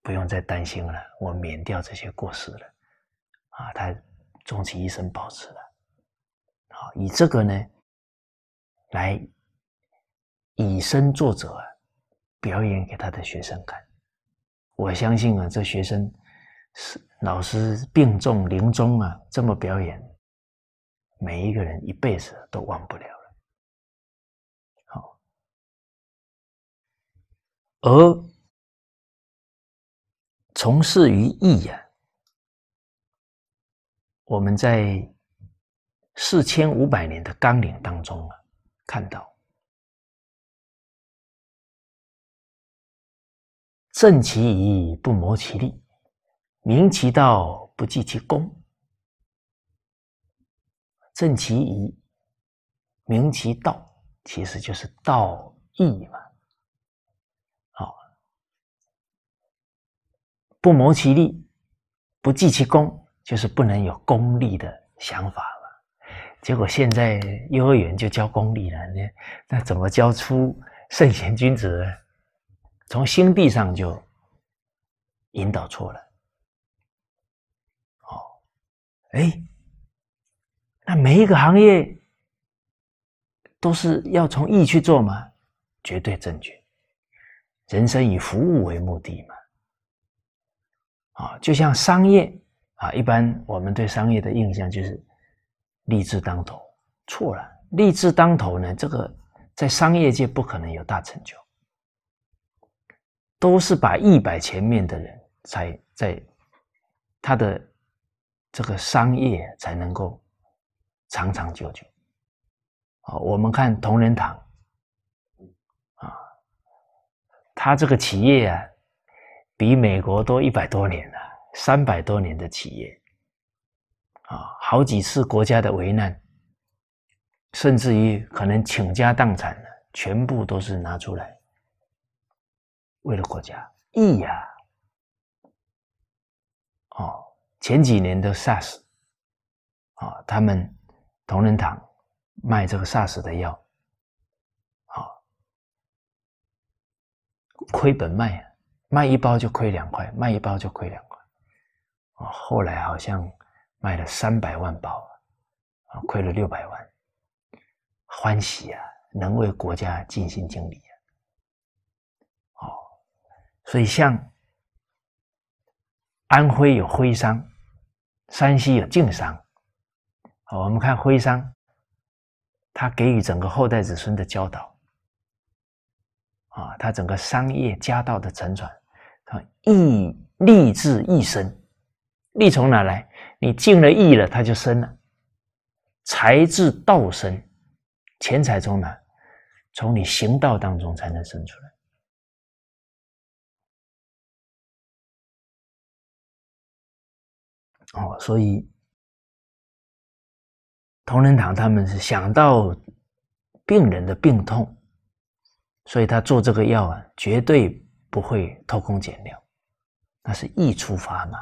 不用再担心了，我免掉这些过失了。啊，他终其一生保持了，啊，以这个呢，来以身作则，表演给他的学生看。我相信啊，这学生是。老师病重临终啊，这么表演，每一个人一辈子都忘不了了。好，而从事于艺啊，我们在四千五百年的纲领当中啊，看到正其义，不谋其利。明其道，不计其功；正其义，明其道，其实就是道义嘛。好，不谋其利，不计其功，就是不能有功利的想法了。结果现在幼儿园就教功利了，那那怎么教出圣贤君子呢？从心地上就引导错了。哎，那每一个行业都是要从易去做吗？绝对正确。人生以服务为目的嘛。啊，就像商业啊，一般我们对商业的印象就是利志当头，错了，利志当头呢，这个在商业界不可能有大成就，都是把一百前面的人才在他的。这个商业才能够长长久久啊！我们看同仁堂啊，他这个企业啊，比美国都一百多年了，三百多年的企业啊，好几次国家的危难，甚至于可能倾家荡产了，全部都是拿出来为了国家义呀！哦。前几年的 SARS 啊，他们同仁堂卖这个 SARS 的药，啊，亏本卖，卖一包就亏两块，卖一包就亏两块，啊，后来好像卖了三百万包，啊，亏了六百万，欢喜啊，能为国家尽心尽力啊，哦，所以像。安徽有徽商，山西有晋商。好，我们看徽商，他给予整个后代子孙的教导，啊，他整个商业家道的承传，他义立志一生，利从哪来？你尽了义了，他就生了。财至道生，钱财从哪？从你行道当中才能生出来。哦，所以同仁堂他们是想到病人的病痛，所以他做这个药啊，绝对不会偷工减料，那是义出发嘛。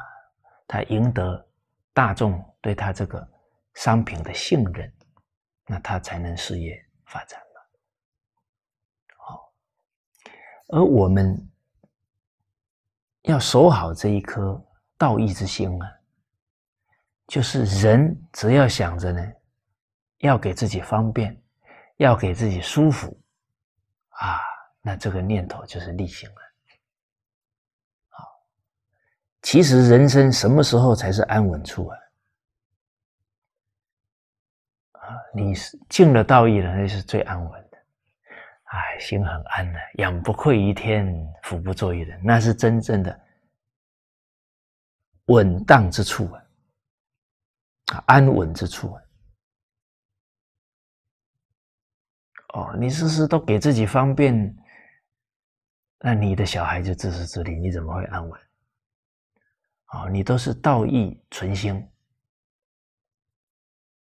他赢得大众对他这个商品的信任，那他才能事业发展嘛。哦，而我们要守好这一颗道义之心啊。就是人只要想着呢，要给自己方便，要给自己舒服，啊，那这个念头就是力行了。好，其实人生什么时候才是安稳处啊？啊，你是尽了道义了，那是最安稳的。哎，心很安的，仰不愧于天，俯不作于人，那是真正的稳当之处啊。安稳之处哦，你事事都给自己方便，那你的小孩就自私自利，你怎么会安稳？哦，你都是道义存心，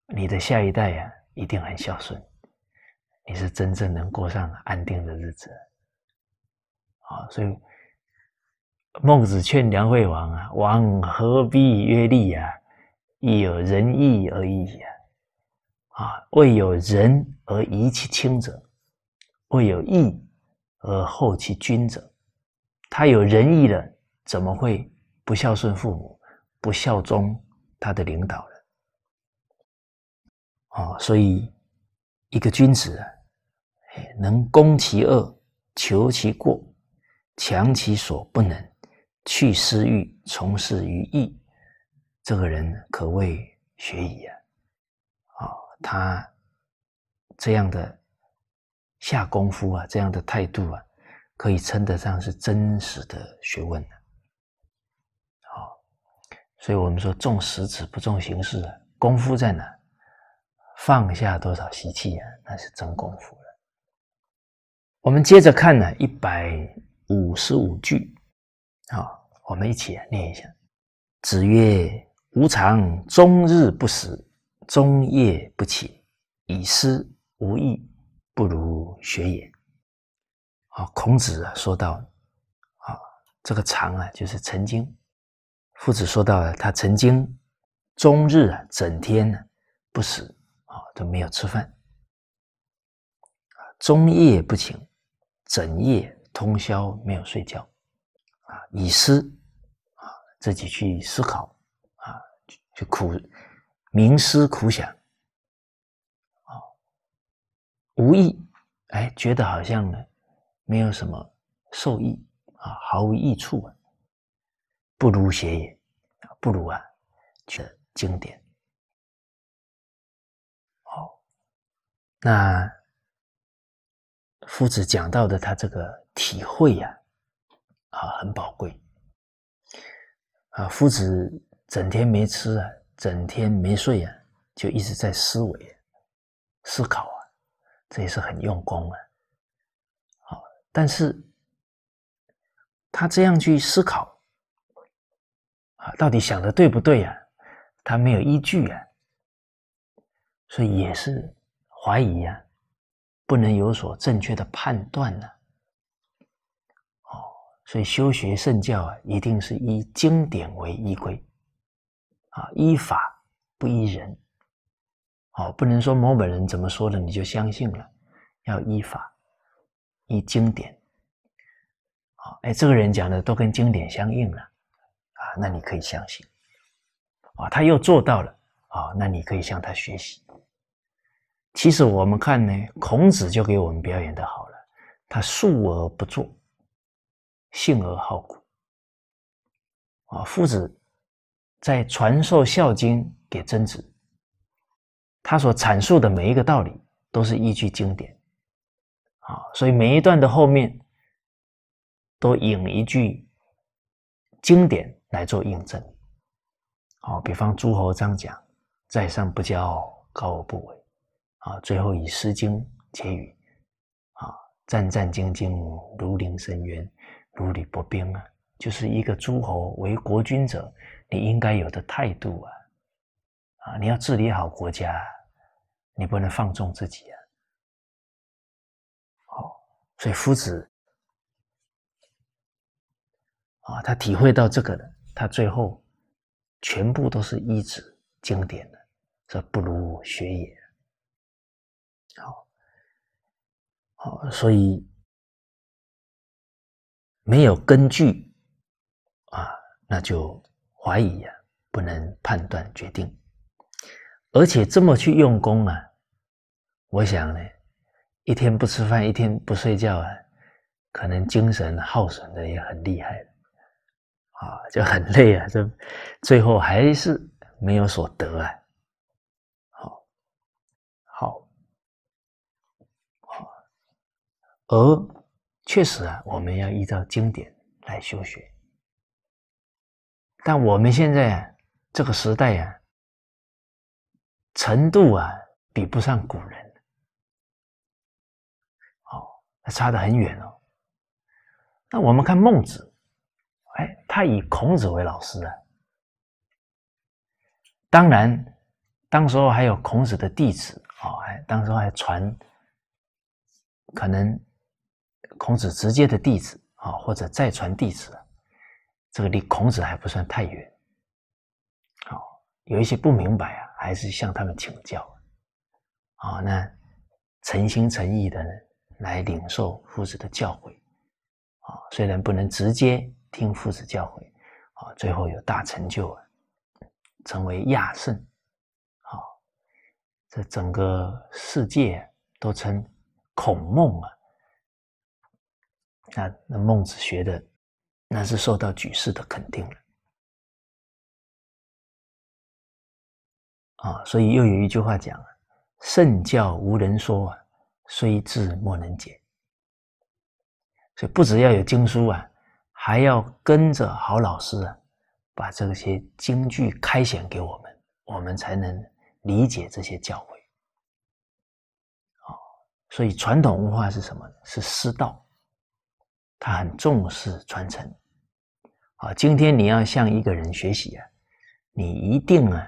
你的下一代呀一定很孝顺，你是真正能过上安定的日子。哦，所以孟子劝梁惠王啊，王何必曰利啊？亦有仁义而已也，啊！未有仁而遗其亲者，未有义而后其君者。他有仁义了，怎么会不孝顺父母、不效忠他的领导人？啊！所以，一个君子啊，能攻其恶，求其过，强其所不能，去私欲，从事于义。这个人可谓学矣啊！哦，他这样的下功夫啊，这样的态度啊，可以称得上是真实的学问了。好，所以我们说重实质不重形式啊，功夫在哪？放下多少习气啊，那是真功夫了。我们接着看呢，一百五十五句。好，我们一起念一下。子曰。吾常终日不食，终夜不寝，以思无益，不如学也。啊，孔子啊，说到啊，这个常啊，就是曾经。夫子说到了，他曾经终日啊，整天呢不食啊，都没有吃饭啊，终夜不寝，整夜通宵没有睡觉啊，以思啊，自己去思考。就苦冥思苦想，哦，无益，哎，觉得好像呢，没有什么受益啊，毫无益处啊，不如学也，不如啊，这经典。好，那夫子讲到的他这个体会呀，啊，很宝贵，啊，夫子。整天没吃啊，整天没睡啊，就一直在思维、思考啊，这也是很用功啊。好，但是他这样去思考啊，到底想的对不对呀？他没有依据啊，所以也是怀疑啊，不能有所正确的判断呢。哦，所以修学圣教啊，一定是依经典为依归。啊，依法不依人，哦，不能说某本人怎么说的你就相信了，要依法依经典。啊，哎，这个人讲的都跟经典相应了，啊，那你可以相信。啊，他又做到了，啊，那你可以向他学习。其实我们看呢，孔子就给我们表演的好了，他述而不作，信而好古，啊，夫子。在传授《孝经》给曾子，他所阐述的每一个道理都是依据经典啊，所以每一段的后面都引一句经典来做印证。好，比方诸侯章讲“在上不骄，高而不危”，啊，最后以《诗经》结语，啊，战战兢兢，如临深渊，如履薄冰啊，就是一个诸侯为国君者。你应该有的态度啊，啊！你要治理好国家，你不能放纵自己啊。好，所以夫子啊，他体会到这个的，他最后全部都是一指经典的，这不如学也。好，好，所以没有根据啊，那就。怀疑呀，不能判断决定，而且这么去用功啊，我想呢，一天不吃饭，一天不睡觉啊，可能精神耗损的也很厉害，啊，就很累啊，这最后还是没有所得啊。好，好，好，而确实啊，我们要依照经典来修学。但我们现在这个时代呀，程度啊，比不上古人，哦，差得很远哦。那我们看孟子，哎，他以孔子为老师啊。当然，当时候还有孔子的弟子啊，哎，当时候还传，可能孔子直接的弟子啊，或者再传弟子。这个离孔子还不算太远，好，有一些不明白啊，还是向他们请教，啊，那诚心诚意的来领受夫子的教诲，啊，虽然不能直接听夫子教诲，啊，最后有大成就啊，成为亚圣，好，这整个世界都称孔孟啊，那那孟子学的。那是受到举世的肯定了啊！所以又有一句话讲啊：“圣教无人说啊，虽智莫能解。”所以不只要有经书啊，还要跟着好老师啊，把这些经句开显给我们，我们才能理解这些教诲。啊！所以传统文化是什么呢？是师道。他很重视传承。啊，今天你要向一个人学习啊，你一定啊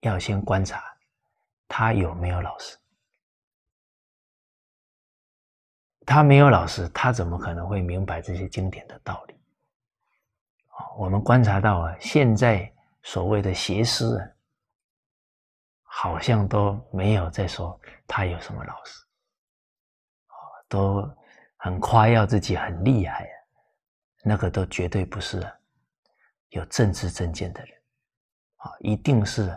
要先观察他有没有老师。他没有老师，他怎么可能会明白这些经典的道理？我们观察到啊，现在所谓的邪师啊，好像都没有在说他有什么老师。都。很夸耀自己很厉害，那个都绝对不是有政治正见的人，啊，一定是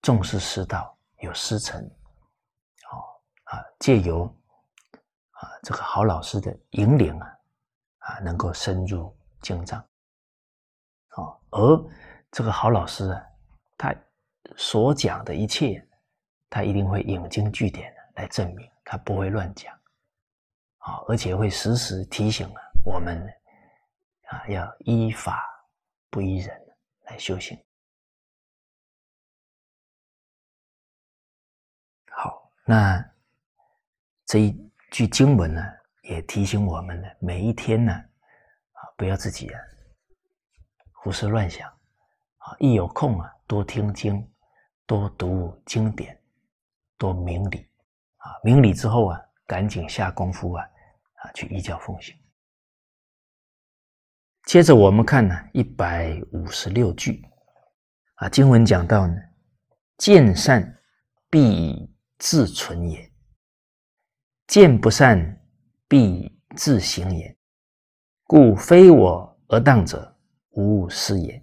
重视师道，有师承，哦啊，借由啊这个好老师的引领啊，啊，能够深入精进，哦，而这个好老师啊，他所讲的一切，他一定会引经据典来证明，他不会乱讲。啊，而且会时时提醒啊我们，啊要依法不依人来修行。好，那这一句经文呢，也提醒我们呢，每一天呢啊，不要自己啊胡思乱想啊，一有空啊，多听经，多读经典，多明理啊，明理之后啊。赶紧下功夫啊啊，去依教奉行。接着我们看呢，一百五十六句啊，经文讲到呢，见善必自存也，见不善必自行也。故非我而当者无物是也，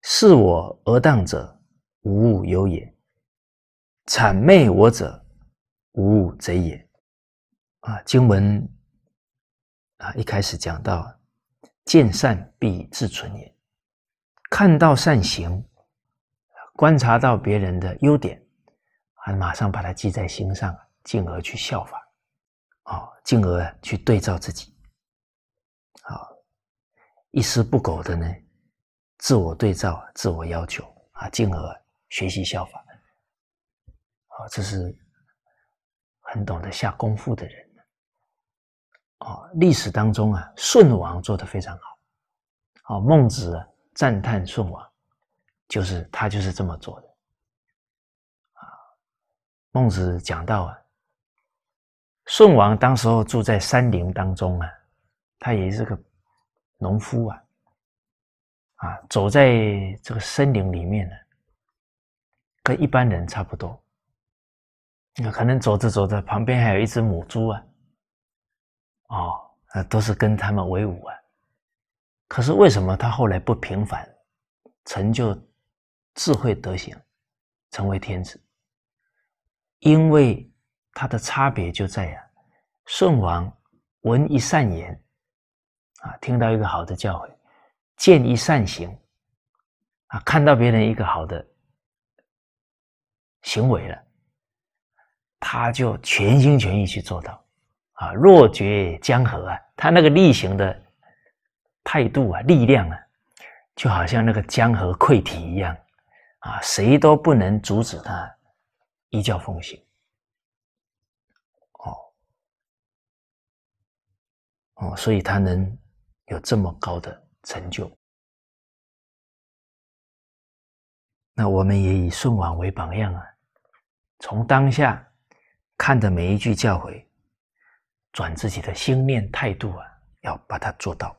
是我而当者无物有也，谄媚我者无物贼也。啊，经文啊，一开始讲到见善必自存也，看到善行，观察到别人的优点，还马上把它记在心上，进而去效仿，啊，进而去对照自己，啊，一丝不苟的呢，自我对照，自我要求啊，进而学习效仿，啊，这是很懂得下功夫的人。啊，历史当中啊，舜王做的非常好。哦，孟子啊赞叹舜王，就是他就是这么做的。啊，孟子讲到啊，舜王当时候住在山林当中啊，他也是个农夫啊，啊，走在这个森林里面呢，跟一般人差不多。那可能走着走着，旁边还有一只母猪啊。哦，那都是跟他们为伍啊。可是为什么他后来不平凡，成就智慧德行，成为天子？因为他的差别就在呀。舜王闻一善言，啊，听到一个好的教诲；见一善行，啊，看到别人一个好的行为了，他就全心全意去做到。啊！若决江河啊，他那个力行的态度啊，力量啊，就好像那个江河溃堤一样啊，谁都不能阻止他一教奉行。哦哦，所以他能有这么高的成就。那我们也以舜王为榜样啊，从当下看的每一句教诲。转自己的心念态度啊，要把它做到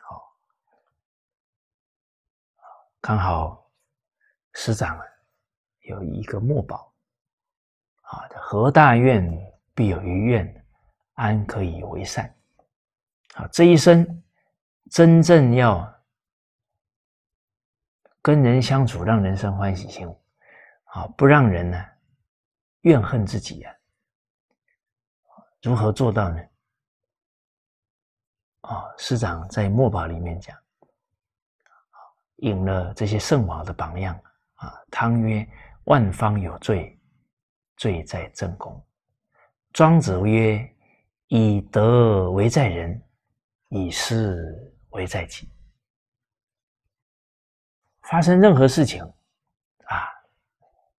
好。刚好师长啊有一个墨宝啊，合大愿必有余愿，安可以为善。好，这一生真正要跟人相处，让人生欢喜心，啊，不让人呢怨恨自己啊。如何做到呢？啊，师长在《墨宝》里面讲，引了这些圣王的榜样啊。汤曰：“万方有罪，罪在正宫。”庄子曰：“以德为在人，以事为在己。”发生任何事情，啊，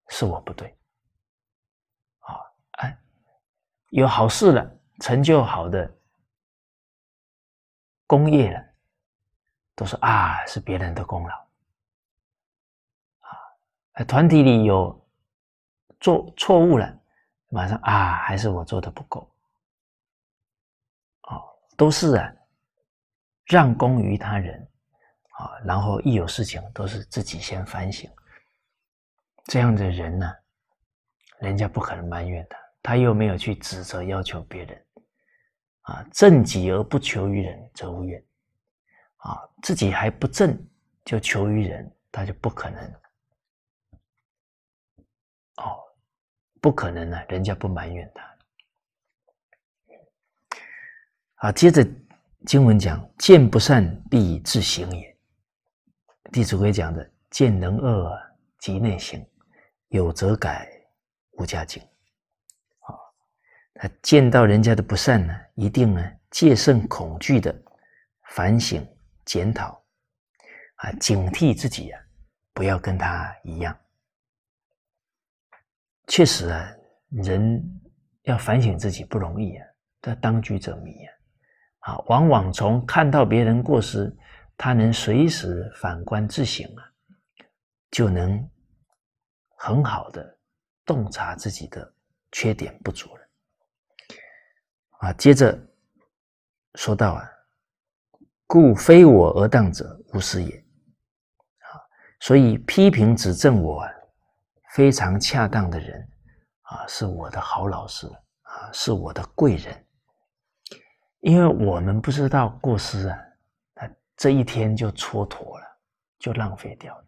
是我不对。有好事了，成就好的功业了，都说啊是别人的功劳，啊，团体里有做错误了，马上啊还是我做的不够，哦，都是啊让功于他人，啊，然后一有事情都是自己先反省，这样的人呢，人家不可能埋怨他。他又没有去指责要求别人，啊，正己而不求于人，则无怨。啊，自己还不正，就求于人，他就不可能。哦，不可能呢，人家不埋怨他。啊，接着经文讲：见不善，必以自省也。《弟子规》讲的：见能恶，即内省；有则改，无加警。他见到人家的不善呢，一定呢戒慎恐惧的反省检讨啊，警惕自己啊，不要跟他一样。确实啊，人要反省自己不容易啊，他当局者迷啊，啊，往往从看到别人过失，他能随时反观自省啊，就能很好的洞察自己的缺点不足了。啊，接着说到啊，故非我而当者，无是也。啊，所以批评指正我非常恰当的人，啊，是我的好老师，啊，是我的贵人。因为我们不知道过失啊，他这一天就蹉跎了，就浪费掉了。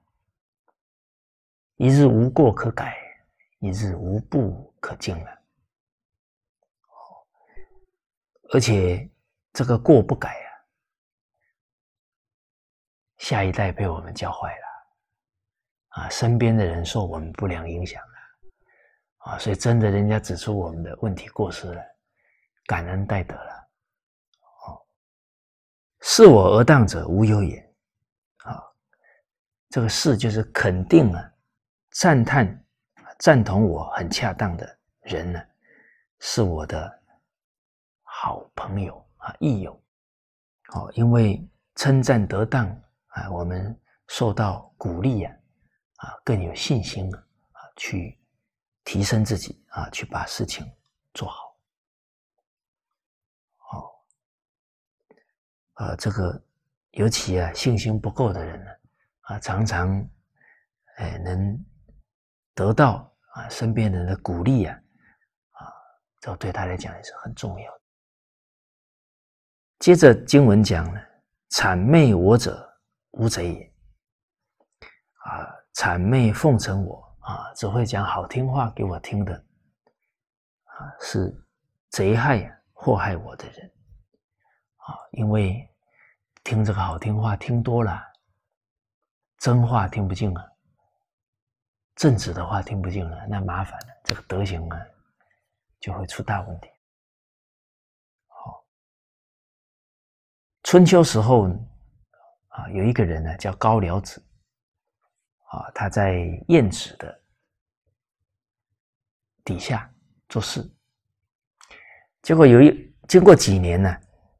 一日无过可改，一日无不可尽了。而且这个过不改啊，下一代被我们教坏了，啊，身边的人受我们不良影响了，啊，所以真的，人家指出我们的问题过失了，感恩戴德了，哦，视我而当者无有也，啊，这个是就是肯定啊，赞叹，赞同我很恰当的人呢，是我的。好朋友啊，益友，哦，因为称赞得当啊，我们受到鼓励啊，啊，更有信心啊，去提升自己啊，去把事情做好。哦，啊，这个尤其啊，信心不够的人呢，啊，常常哎能得到啊身边人的鼓励啊，啊，这对他来讲也是很重要。接着经文讲呢，谄媚我者，无贼也。啊，谄媚奉承我啊，只会讲好听话给我听的，啊，是贼害祸害我的人。啊，因为听这个好听话听多了，真话听不进了，正直的话听不进了，那麻烦了，这个德行啊，就会出大问题。春秋时候啊，有一个人呢叫高辽子啊，他在晏子的底下做事，结果有一经过几年呢，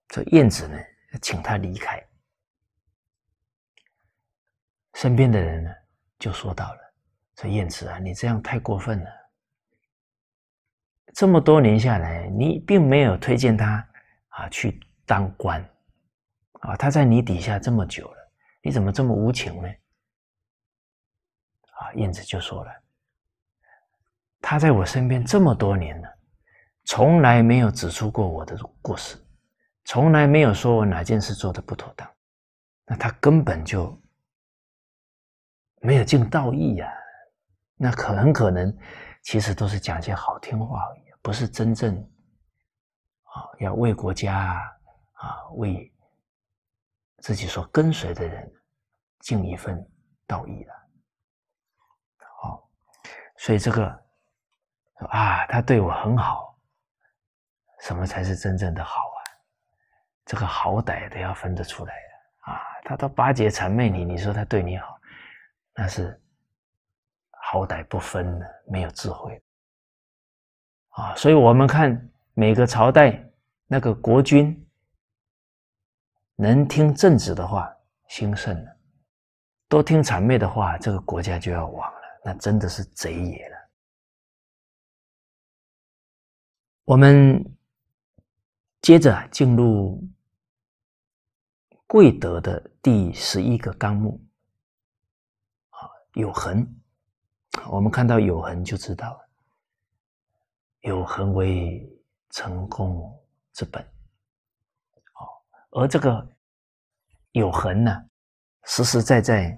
这晏子呢请他离开，身边的人呢就说到了：“说晏子啊，你这样太过分了，这么多年下来，你并没有推荐他啊去当官。”啊，他在你底下这么久了，你怎么这么无情呢？啊，燕子就说了，他在我身边这么多年了，从来没有指出过我的过失，从来没有说我哪件事做的不妥当，那他根本就没有尽道义呀。那可很可能，其实都是讲些好听话，不是真正啊要为国家啊为。自己所跟随的人，尽一份道义了。好，所以这个啊，他对我很好，什么才是真正的好啊？这个好歹都要分得出来的啊！他都巴结谄媚你，你说他对你好，那是好歹不分的，没有智慧啊！所以我们看每个朝代那个国君。能听正直的话，兴盛；了；多听谄媚的话，这个国家就要亡了。那真的是贼也了。我们接着进入贵德的第十一个纲目，啊，有恒。我们看到有恒，就知道有恒为成功之本。而这个有恒呢，实实在在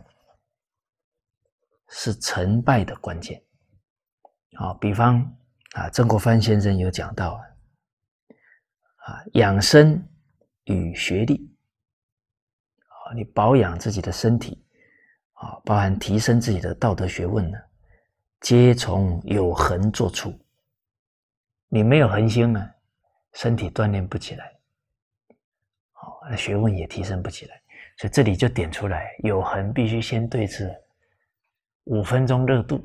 是成败的关键。好，比方啊，曾国藩先生有讲到啊，养生与学历啊，你保养自己的身体啊，包含提升自己的道德学问呢，皆从有恒做出。你没有恒心呢，身体锻炼不起来。学问也提升不起来，所以这里就点出来，有恒必须先对峙五分钟热度，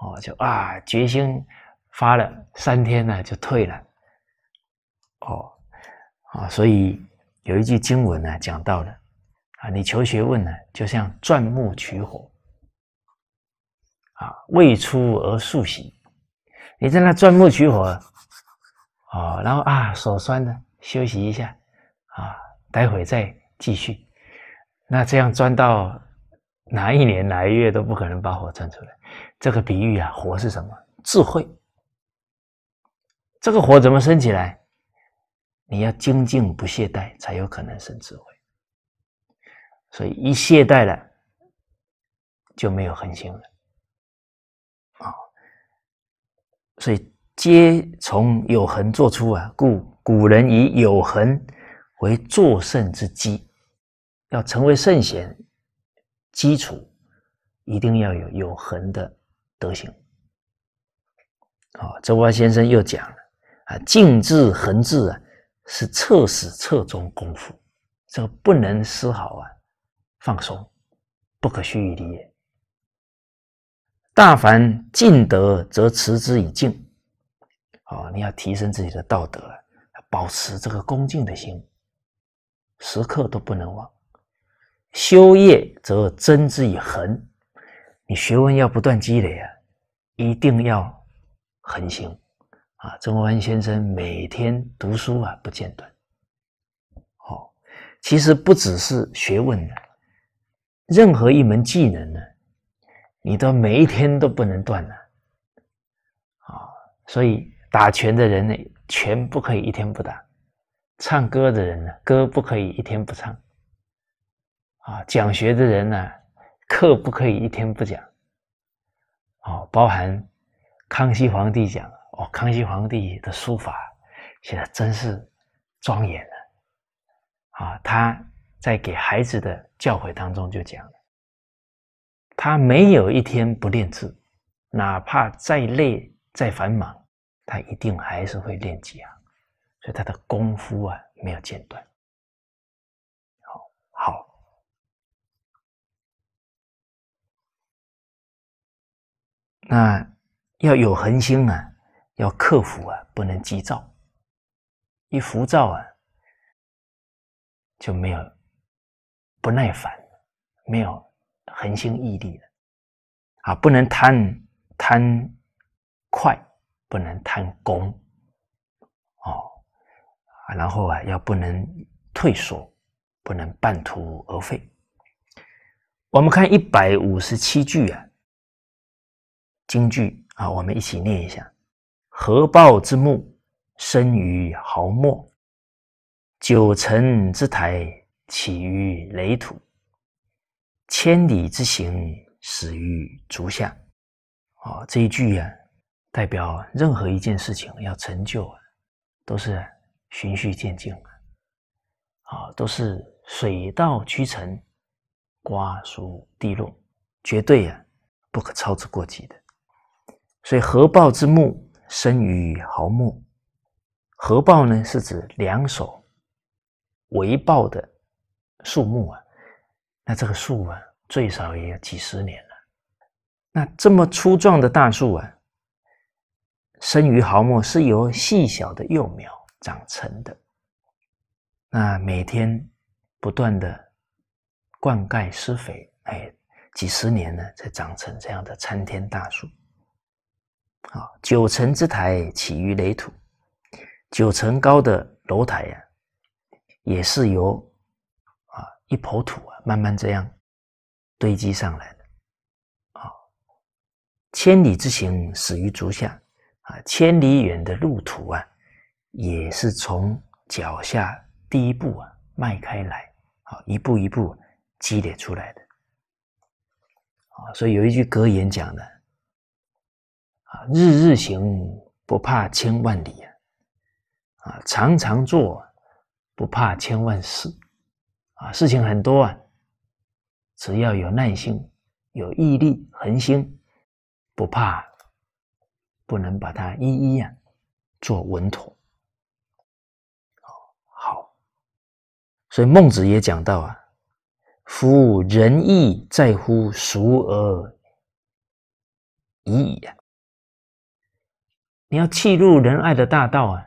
哦，就啊决心发了三天呢就退了，哦啊，所以有一句经文呢讲到了啊，你求学问呢就像钻木取火啊，未出而速行。你在那钻木取火哦，然后啊手酸呢休息一下。啊，待会再继续。那这样钻到哪一年哪一月都不可能把火钻出来。这个比喻啊，火是什么？智慧。这个火怎么升起来？你要精进不懈怠，才有可能生智慧。所以一懈怠了，就没有恒心了。啊，所以皆从有恒做出啊，故古人以有恒。为作圣之基，要成为圣贤，基础一定要有有恒的德行。好，周华先生又讲了啊，静字恒字啊，是彻始彻终功夫，这个不能丝毫啊放松，不可须臾离也。大凡尽德，则持之以敬。好，你要提升自己的道德，保持这个恭敬的心。时刻都不能忘，修业则增之以恒。你学问要不断积累啊，一定要恒心啊！曾国藩先生每天读书啊，不间断。好，其实不只是学问的，任何一门技能呢，你都每一天都不能断了啊。所以打拳的人呢，拳不可以一天不打。唱歌的人呢，歌不可以一天不唱啊！讲学的人呢，课不可以一天不讲。哦，包含康熙皇帝讲哦，康熙皇帝的书法写的真是庄严的啊！他在给孩子的教诲当中就讲了，他没有一天不练字，哪怕再累再繁忙，他一定还是会练字啊。所以他的功夫啊没有间断，好，好，那要有恒心啊，要克服啊，不能急躁，一浮躁啊就没有不耐烦，没有恒心毅力了，啊，不能贪贪快，不能贪功。然后啊，要不能退缩，不能半途而废。我们看一百五十七句啊，京剧啊，我们一起念一下：“合抱之木生于毫末，九层之台起于垒土，千里之行始于足下。”啊，这一句啊，代表任何一件事情要成就，都是。循序渐进，啊，都是水到渠成、瓜熟蒂落，绝对呀不可操之过急的。所以合抱之木，生于毫末。合抱呢是指两手围抱的树木啊。那这个树啊，最少也有几十年了。那这么粗壮的大树啊，生于毫末，是由细小的幼苗。长成的，那每天不断的灌溉施肥，哎，几十年呢，才长成这样的参天大树。啊，九层之台起于垒土，九层高的楼台呀，也是由啊一抔土啊慢慢这样堆积上来的。啊，千里之行始于足下，啊，千里远的路途啊。也是从脚下第一步啊迈开来，啊，一步一步积累出来的，啊，所以有一句格言讲的，啊，日日行不怕千万里啊，啊，常常做不怕千万事，啊，事情很多啊，只要有耐心、有毅力、恒心，不怕不能把它一一呀做稳妥。所以孟子也讲到啊，夫仁义在乎孰而已矣啊！你要弃入仁爱的大道啊，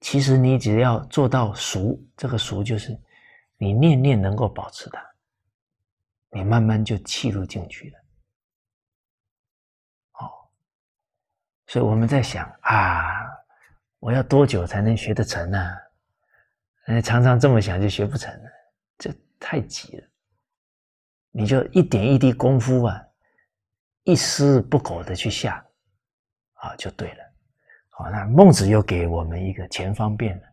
其实你只要做到熟，这个熟就是你念念能够保持它，你慢慢就弃入进去了。所以我们在想啊，我要多久才能学得成呢？常常这么想就学不成了，这太急了。你就一点一滴功夫啊，一丝不苟的去下，啊，就对了。好，那孟子又给我们一个前方便的，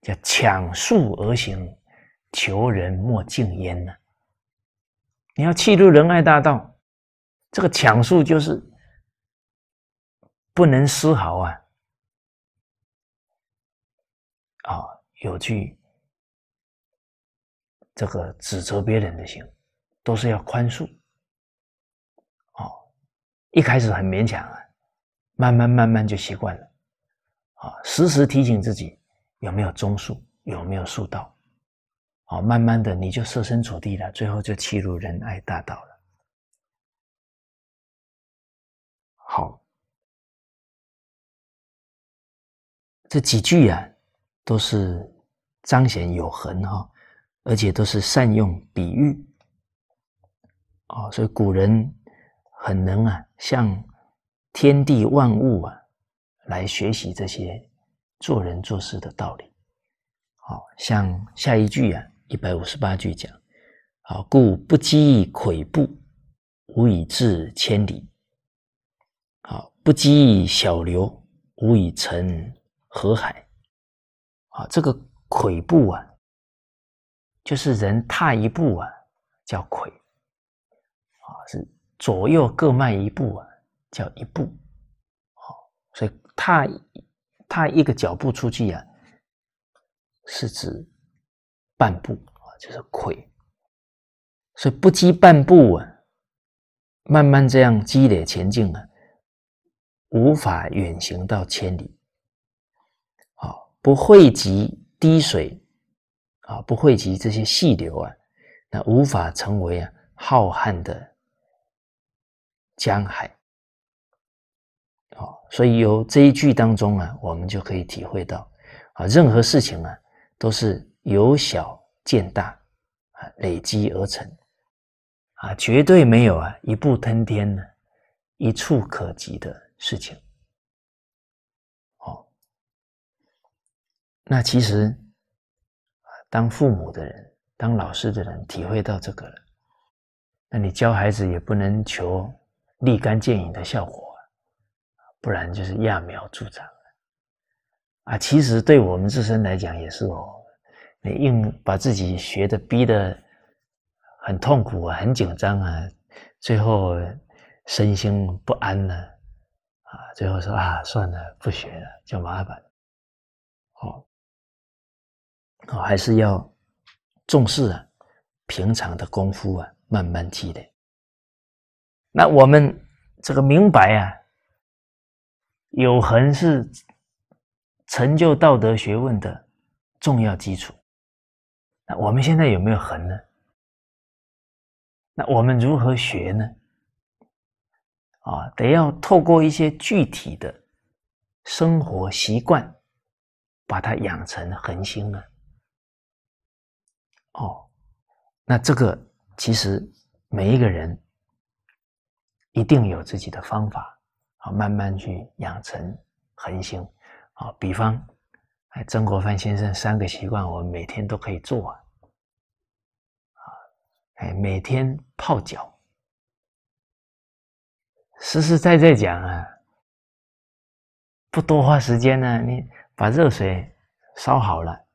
叫“抢速而行，求人莫敬焉”呢。你要弃入仁爱大道，这个抢速就是不能丝毫啊。有去这个指责别人的心，都是要宽恕。哦，一开始很勉强啊，慢慢慢慢就习惯了。啊，时时提醒自己有没有忠恕，有没有恕道。好，慢慢的你就设身处地了，最后就切入仁爱大道了。好，这几句呀。都是彰显有恒哈，而且都是善用比喻啊，所以古人很能啊，向天地万物啊来学习这些做人做事的道理。好，像下一句啊，一百五十八句讲，好，故不积跬步，无以至千里；好，不积小流，无以成河海。啊，这个跬步啊，就是人踏一步啊，叫跬，啊是左右各迈一步啊，叫一步，好，所以踏踏一个脚步出去啊，是指半步啊，就是跬，所以不积半步啊，慢慢这样积累前进啊，无法远行到千里。不汇集滴水啊，不汇集这些细流啊，那无法成为啊浩瀚的江海。好，所以由这一句当中啊，我们就可以体会到啊，任何事情啊都是由小见大啊，累积而成啊，绝对没有啊一步登天呢，一触可及的事情。那其实，当父母的人，当老师的人体会到这个了，那你教孩子也不能求立竿见影的效果啊，不然就是揠苗助长了。啊，其实对我们自身来讲也是哦，你硬把自己学的逼的很痛苦啊，很紧张啊，最后身心不安呢，啊，最后说啊，算了，不学了，就麻烦。啊，还是要重视啊，平常的功夫啊，慢慢积累。那我们这个明白啊，有恒是成就道德学问的重要基础。那我们现在有没有恒呢？那我们如何学呢？啊，得要透过一些具体的生活习惯，把它养成恒心呢？哦，那这个其实每一个人一定有自己的方法，啊，慢慢去养成恒心，啊，比方哎，曾国藩先生三个习惯，我们每天都可以做，啊，哎，每天泡脚，实实在在讲啊，不多花时间呢，你把热水烧好了。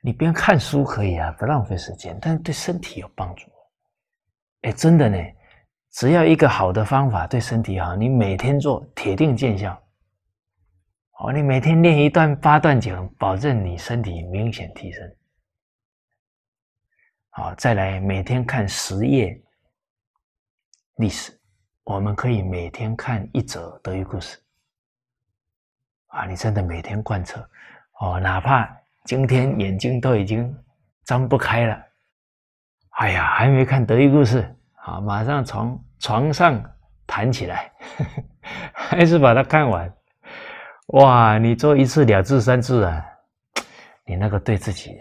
你不看书可以啊，不浪费时间，但是对身体有帮助。哎，真的呢，只要一个好的方法对身体好，你每天做铁定见效。哦，你每天练一段八段锦，保证你身体明显提升。好，再来每天看十页历史，我们可以每天看一则德育故事。啊，你真的每天贯彻哦，哪怕。今天眼睛都已经张不开了，哎呀，还没看《德育故事》啊，马上床床上弹起来，还是把它看完。哇，你做一次、两次、三次啊，你那个对自己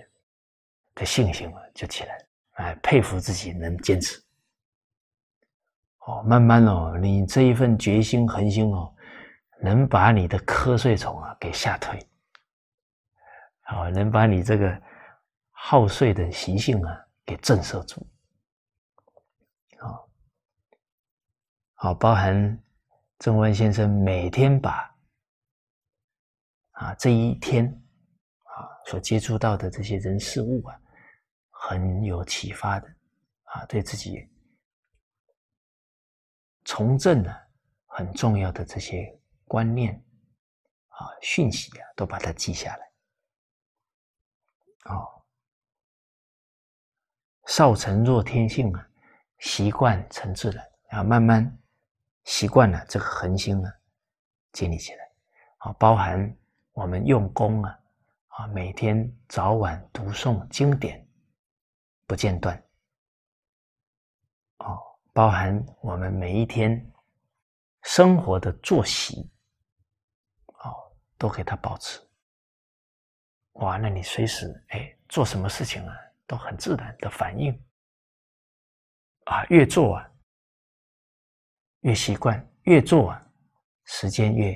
的信心啊就起来了，哎，佩服自己能坚持。哦，慢慢哦，你这一份决心、恒心哦，能把你的瞌睡虫啊给吓退。好，能把你这个好睡的习性啊，给震慑住。好，好，包含正文先生每天把啊这一天啊所接触到的这些人事物啊，很有启发的啊，对自己从政呢很重要的这些观念啊讯息啊，都把它记下来。哦，少成若天性啊，习惯成自然啊，慢慢习惯了这个恒心呢，建立起来。啊，包含我们用功啊，啊，每天早晚读诵经典，不间断。哦，包含我们每一天生活的作息，哦，都给它保持。哇，那你随时哎做什么事情啊，都很自然的反应，啊，越做啊越习惯，越做啊时间越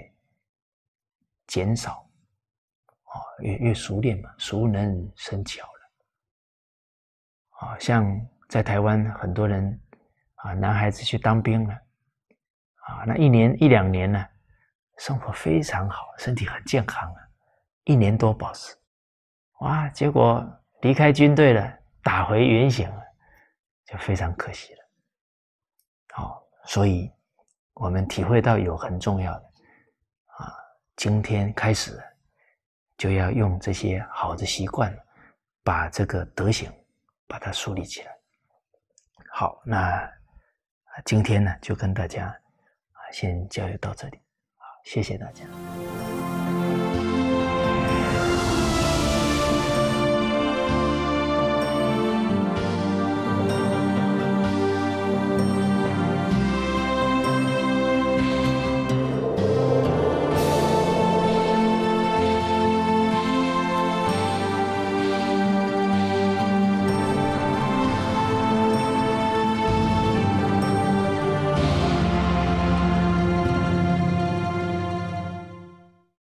减少，啊，越越熟练嘛，熟能生巧了，啊，像在台湾很多人啊，男孩子去当兵了，啊，那一年一两年呢，生活非常好，身体很健康啊，一年多保持。哇！结果离开军队了，打回原形了，就非常可惜了。好，所以我们体会到有很重要的啊，今天开始就要用这些好的习惯，把这个德行把它树立起来。好，那今天呢就跟大家啊先交流到这里，好，谢谢大家。